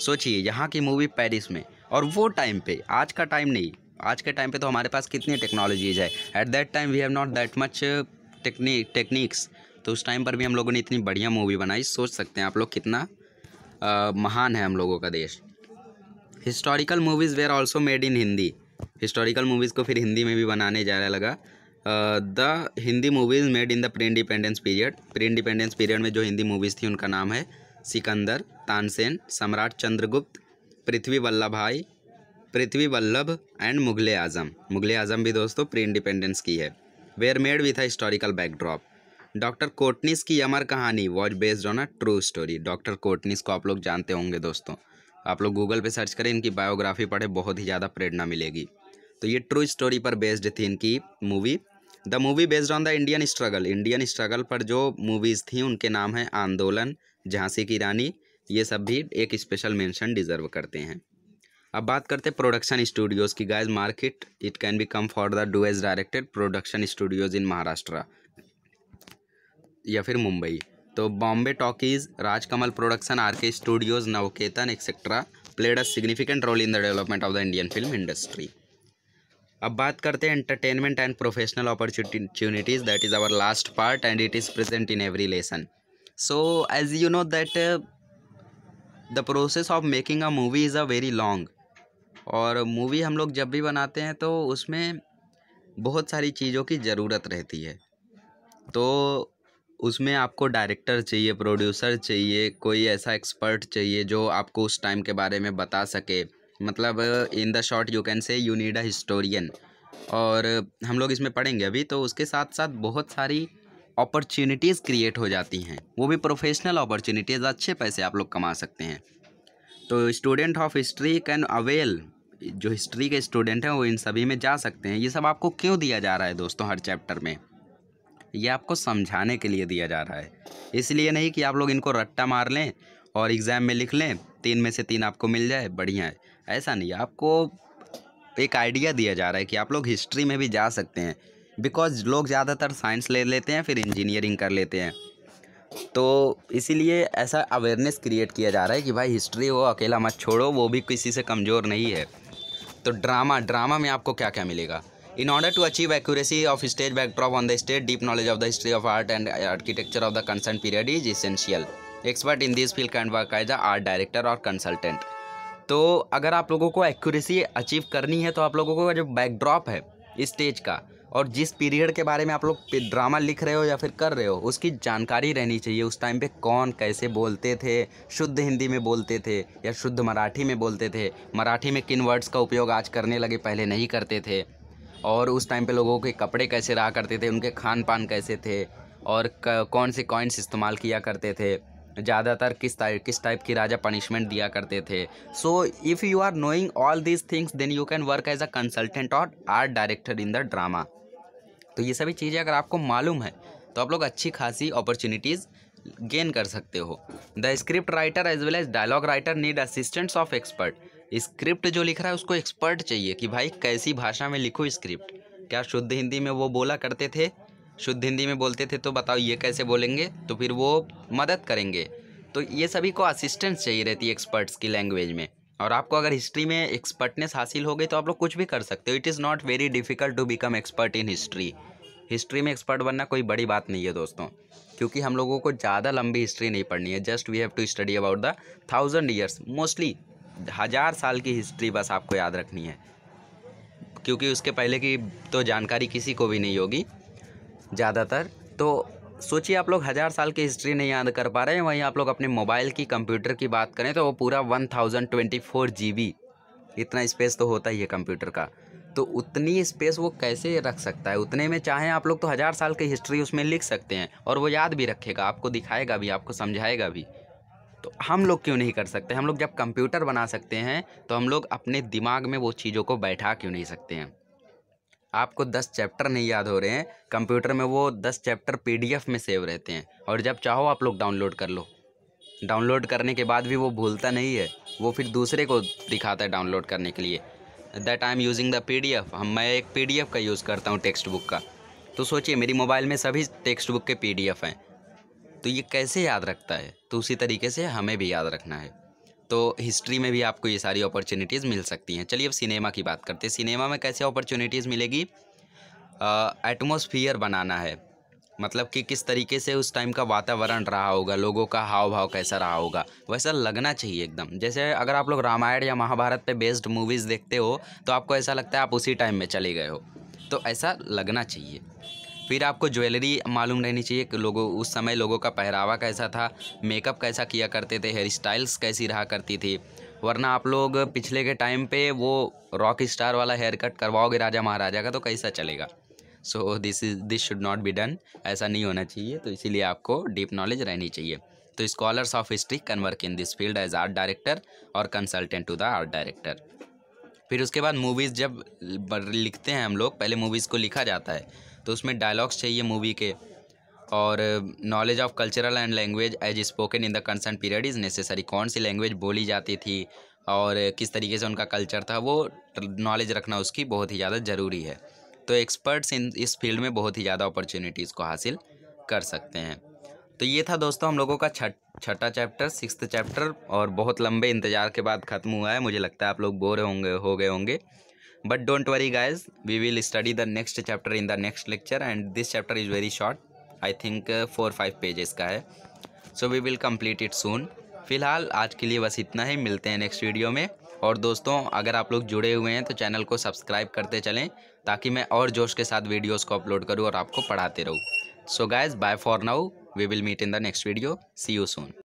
सोचिए यहाँ की मूवी पेरिस में और वो टाइम पे आज का टाइम नहीं आज के टाइम पे तो हमारे पास कितनी टेक्नोलॉजीज़ है at that time we have not that much technique techniques तो उस टाइम पर भी हम लोगों ने इतनी बढ़िया मूवी बनाई सोच सकते हैं आप लोग कितना आ, uh, महान है हम लोगों का देश historical movies were also made in Hindi historical movies को फिर हिंदी में भी बनाने जाने लगा the Hindi movies made in the pre independence period pre independence period में जो हिंदी मूवीज़ थी उनका नाम है सिकंदर तानसेन सम्राट चंद्रगुप्त पृथ्वी वल्लभ भाई पृथ्वी वल्लभ एंड मुगल आजम मुगल आजम भी दोस्तों प्री इंडिपेंडेंस की है were made with a historical backdrop doctor Kotnis Ki Amar Kahani was based on a true story doctor Kotnis को आप लोग जानते होंगे दोस्तों आप लोग गूगल पे सर्च करें इनकी बायोग्राफी पढ़े बहुत ही ज़्यादा प्रेरणा मिलेगी तो ये ट्रू स्टोरी पर बेस्ड थी इनकी movie the movie based on the Indian struggle Indian struggle पर जो मूवीज़ थी उनके नाम हैं आंदोलन झांसी की रानी ये सब भी एक स्पेशल मेंशन डिज़र्व करते हैं अब बात करते हैं प्रोडक्शन स्टूडियोज़ की guys market it can be come for the do as directed production studios in Maharashtra या फिर मुंबई तो Bombay Talkies Rajkamal production R K studios Navketan etcetera played a significant role in the development of the Indian film industry अब बात करते हैं entertainment and professional opportunities that is our last part and it is present in every lesson so as you know that the process of making a movie is a very long और मूवी हम लोग जब भी बनाते हैं तो उसमें बहुत सारी चीज़ों की ज़रूरत रहती है तो उसमें आपको डायरेक्टर चाहिए प्रोड्यूसर चाहिए कोई ऐसा एक्सपर्ट चाहिए जो आपको उस टाइम के बारे में बता सके मतलब in the short you can say you need a historian और हम लोग इसमें पढ़ेंगे अभी तो उसके साथ साथ बहुत सारी अपॉर्चुनिटीज़ क्रिएट हो जाती हैं वो भी प्रोफेशनल अपॉर्चुनिटीज़ अच्छे पैसे आप लोग कमा सकते हैं तो student of history can avail जो हिस्ट्री के स्टूडेंट हैं वो इन सभी में जा सकते हैं ये सब आपको क्यों दिया जा रहा है दोस्तों हर चैप्टर में ये आपको समझाने के लिए दिया जा रहा है इसलिए नहीं कि आप लोग इनको रट्टा मार लें और एग्ज़ाम में लिख लें तीन में से तीन आपको मिल जाए बढ़िया है ऐसा नहीं आपको एक आइडिया दिया जा रहा है कि आप लोग हिस्ट्री में भी जा सकते हैं बिकॉज लोग ज़्यादातर साइंस ले लेते हैं फिर इंजीनियरिंग कर लेते हैं तो इसीलिए ऐसा अवेयरनेस क्रिएट किया जा रहा है कि भाई हिस्ट्री हो अकेला मत छोड़ो वो भी किसी से कमज़ोर नहीं है तो ड्रामा ड्रामा में आपको क्या क्या मिलेगा in order to achieve accuracy of stage backdrop on the state deep knowledge of the history of art and architecture of the concern period is essential expert in this field can work as a art director और कंसल्टेंट तो अगर आप लोगों को एक्यूरेसी अचीव करनी है तो आप लोगों को जो बैकड्रॉप है स्टेज का और जिस पीरियड के बारे में आप लोग ड्रामा लिख रहे हो या फिर कर रहे हो उसकी जानकारी रहनी चाहिए उस टाइम पे कौन कैसे बोलते थे शुद्ध हिंदी में बोलते थे या शुद्ध मराठी में बोलते थे मराठी में किन वर्ड्स का उपयोग आज करने लगे पहले नहीं करते थे और उस टाइम पे लोगों के कपड़े कैसे रहा करते थे उनके खान पान कैसे थे और कौन से कॉइन्स इस्तेमाल किया करते थे ज़्यादातर किस टाइप किस टाइप की राजा पनिशमेंट दिया करते थे so if you are knowing all these things then you can work as a consultant और art director in the drama तो ये सभी चीज़ें अगर आपको मालूम है तो आप लोग अच्छी खासी अपॉर्चुनिटीज़ गेन कर सकते हो the script writer as well as dialogue writer need assistants of expert script जो लिख रहा है उसको एक्सपर्ट चाहिए कि भाई कैसी भाषा में लिखो स्क्रिप्ट क्या शुद्ध हिंदी में वो बोला करते थे शुद्ध हिंदी में बोलते थे तो बताओ ये कैसे बोलेंगे तो फिर वो मदद करेंगे तो ये सभी को असिस्टेंस चाहिए रहती है एक्सपर्ट्स की लैंग्वेज में और आपको अगर हिस्ट्री में एक्सपर्टनेस हासिल हो गई तो आप लोग कुछ भी कर सकते हो it is not very difficult to become expert in history history में एक्सपर्ट बनना कोई बड़ी बात नहीं है दोस्तों क्योंकि हम लोगों को ज़्यादा लंबी हिस्ट्री नहीं पढ़नी है just we have to study about the thousand years mostly हज़ार साल की हिस्ट्री बस आपको याद रखनी है क्योंकि उसके पहले की तो जानकारी किसी को भी नहीं होगी ज़्यादातर तो सोचिए आप लोग हज़ार साल की हिस्ट्री नहीं याद कर पा रहे हैं वहीं आप लोग अपने मोबाइल की कंप्यूटर की बात करें तो वो पूरा one thousand twenty four G B इतना स्पेस तो होता ही है कंप्यूटर का तो उतनी स्पेस वो कैसे रख सकता है उतने में चाहें आप लोग तो हज़ार साल की हिस्ट्री उसमें लिख सकते हैं और वो याद भी रखेगा आपको दिखाएगा भी आपको समझाएगा भी तो हम लोग क्यों नहीं कर सकते हम लोग जब कंप्यूटर बना सकते हैं तो हम लोग अपने दिमाग में वो चीज़ों को बैठा क्यों नहीं सकते हैं आपको दस चैप्टर नहीं याद हो रहे हैं कंप्यूटर में वो दस चैप्टर पीडीएफ में सेव रहते हैं और जब चाहो आप लोग डाउनलोड कर लो डाउनलोड करने के बाद भी वो भूलता नहीं है वो फिर दूसरे को दिखाता है डाउनलोड करने के लिए that I am using the P D F हम मैं एक पी डी एफ का यूज़ करता हूँ टेक्स्ट बुक का तो सोचिए मेरी मोबाइल में सभी टेक्स्ट बुक के पी डी एफ हैं तो ये कैसे याद रखता है तो उसी तरीके से हमें भी याद रखना है तो हिस्ट्री में भी आपको ये सारी अपॉर्चुनिटीज़ मिल सकती हैं चलिए अब सिनेमा की बात करते हैं सिनेमा में कैसे अपॉर्चुनिटीज़ मिलेगी एटमोसफियर बनाना है मतलब कि किस तरीके से उस टाइम का वातावरण रहा होगा लोगों का हाव भाव कैसा रहा होगा वैसा लगना चाहिए एकदम जैसे अगर आप लोग रामायण या महाभारत पे बेस्ड मूवीज़ देखते हो तो आपको ऐसा लगता है आप उसी टाइम में चले गए हो तो ऐसा लगना चाहिए फिर आपको ज्वेलरी मालूम रहनी चाहिए कि लोगों उस समय लोगों का पहरावा कैसा था मेकअप कैसा किया करते थे हेयर स्टाइल्स कैसी रहा करती थी वरना आप लोग पिछले के टाइम पे वो रॉक स्टार वाला हेयर कट करवाओगे राजा महाराजा का तो कैसा चलेगा so this is this should not be done ऐसा नहीं होना चाहिए तो इसीलिए आपको डीप नॉलेज रहनी चाहिए तो scholars of history can work in this field as art director और consultant to the art director फिर उसके बाद मूवीज़ जब लिखते हैं हम लोग पहले मूवीज़ को लिखा जाता है तो उसमें डायलॉग्स चाहिए मूवी के और knowledge of cultural and language as spoken in the concern period is necessary कौन सी लैंग्वेज बोली जाती थी और किस तरीके से उनका कल्चर था वो नॉलेज रखना उसकी बहुत ही ज़्यादा ज़रूरी है तो एक्सपर्ट्स इन इस फील्ड में बहुत ही ज़्यादा अपॉर्चुनिटीज़ को हासिल कर सकते हैं तो ये था दोस्तों हम लोगों का छठ छठा चैप्टर सिक्स चैप्टर और बहुत लंबे इंतज़ार के बाद ख़त्म हुआ है मुझे लगता है आप लोग बोर होंगे हो गए होंगे but don't worry guys we will study the next chapter in the next lecture and this chapter is very short I think four five pages का है so we will complete it soon फिलहाल आज के लिए बस इतना ही मिलते हैं नेक्स्ट वीडियो में और दोस्तों अगर आप लोग जुड़े हुए हैं तो चैनल को सब्सक्राइब करते चलें ताकि मैं और जोश के साथ वीडियोस को अपलोड करूं और आपको पढ़ाते रहूं so guys bye for now we will meet in the next video see you soon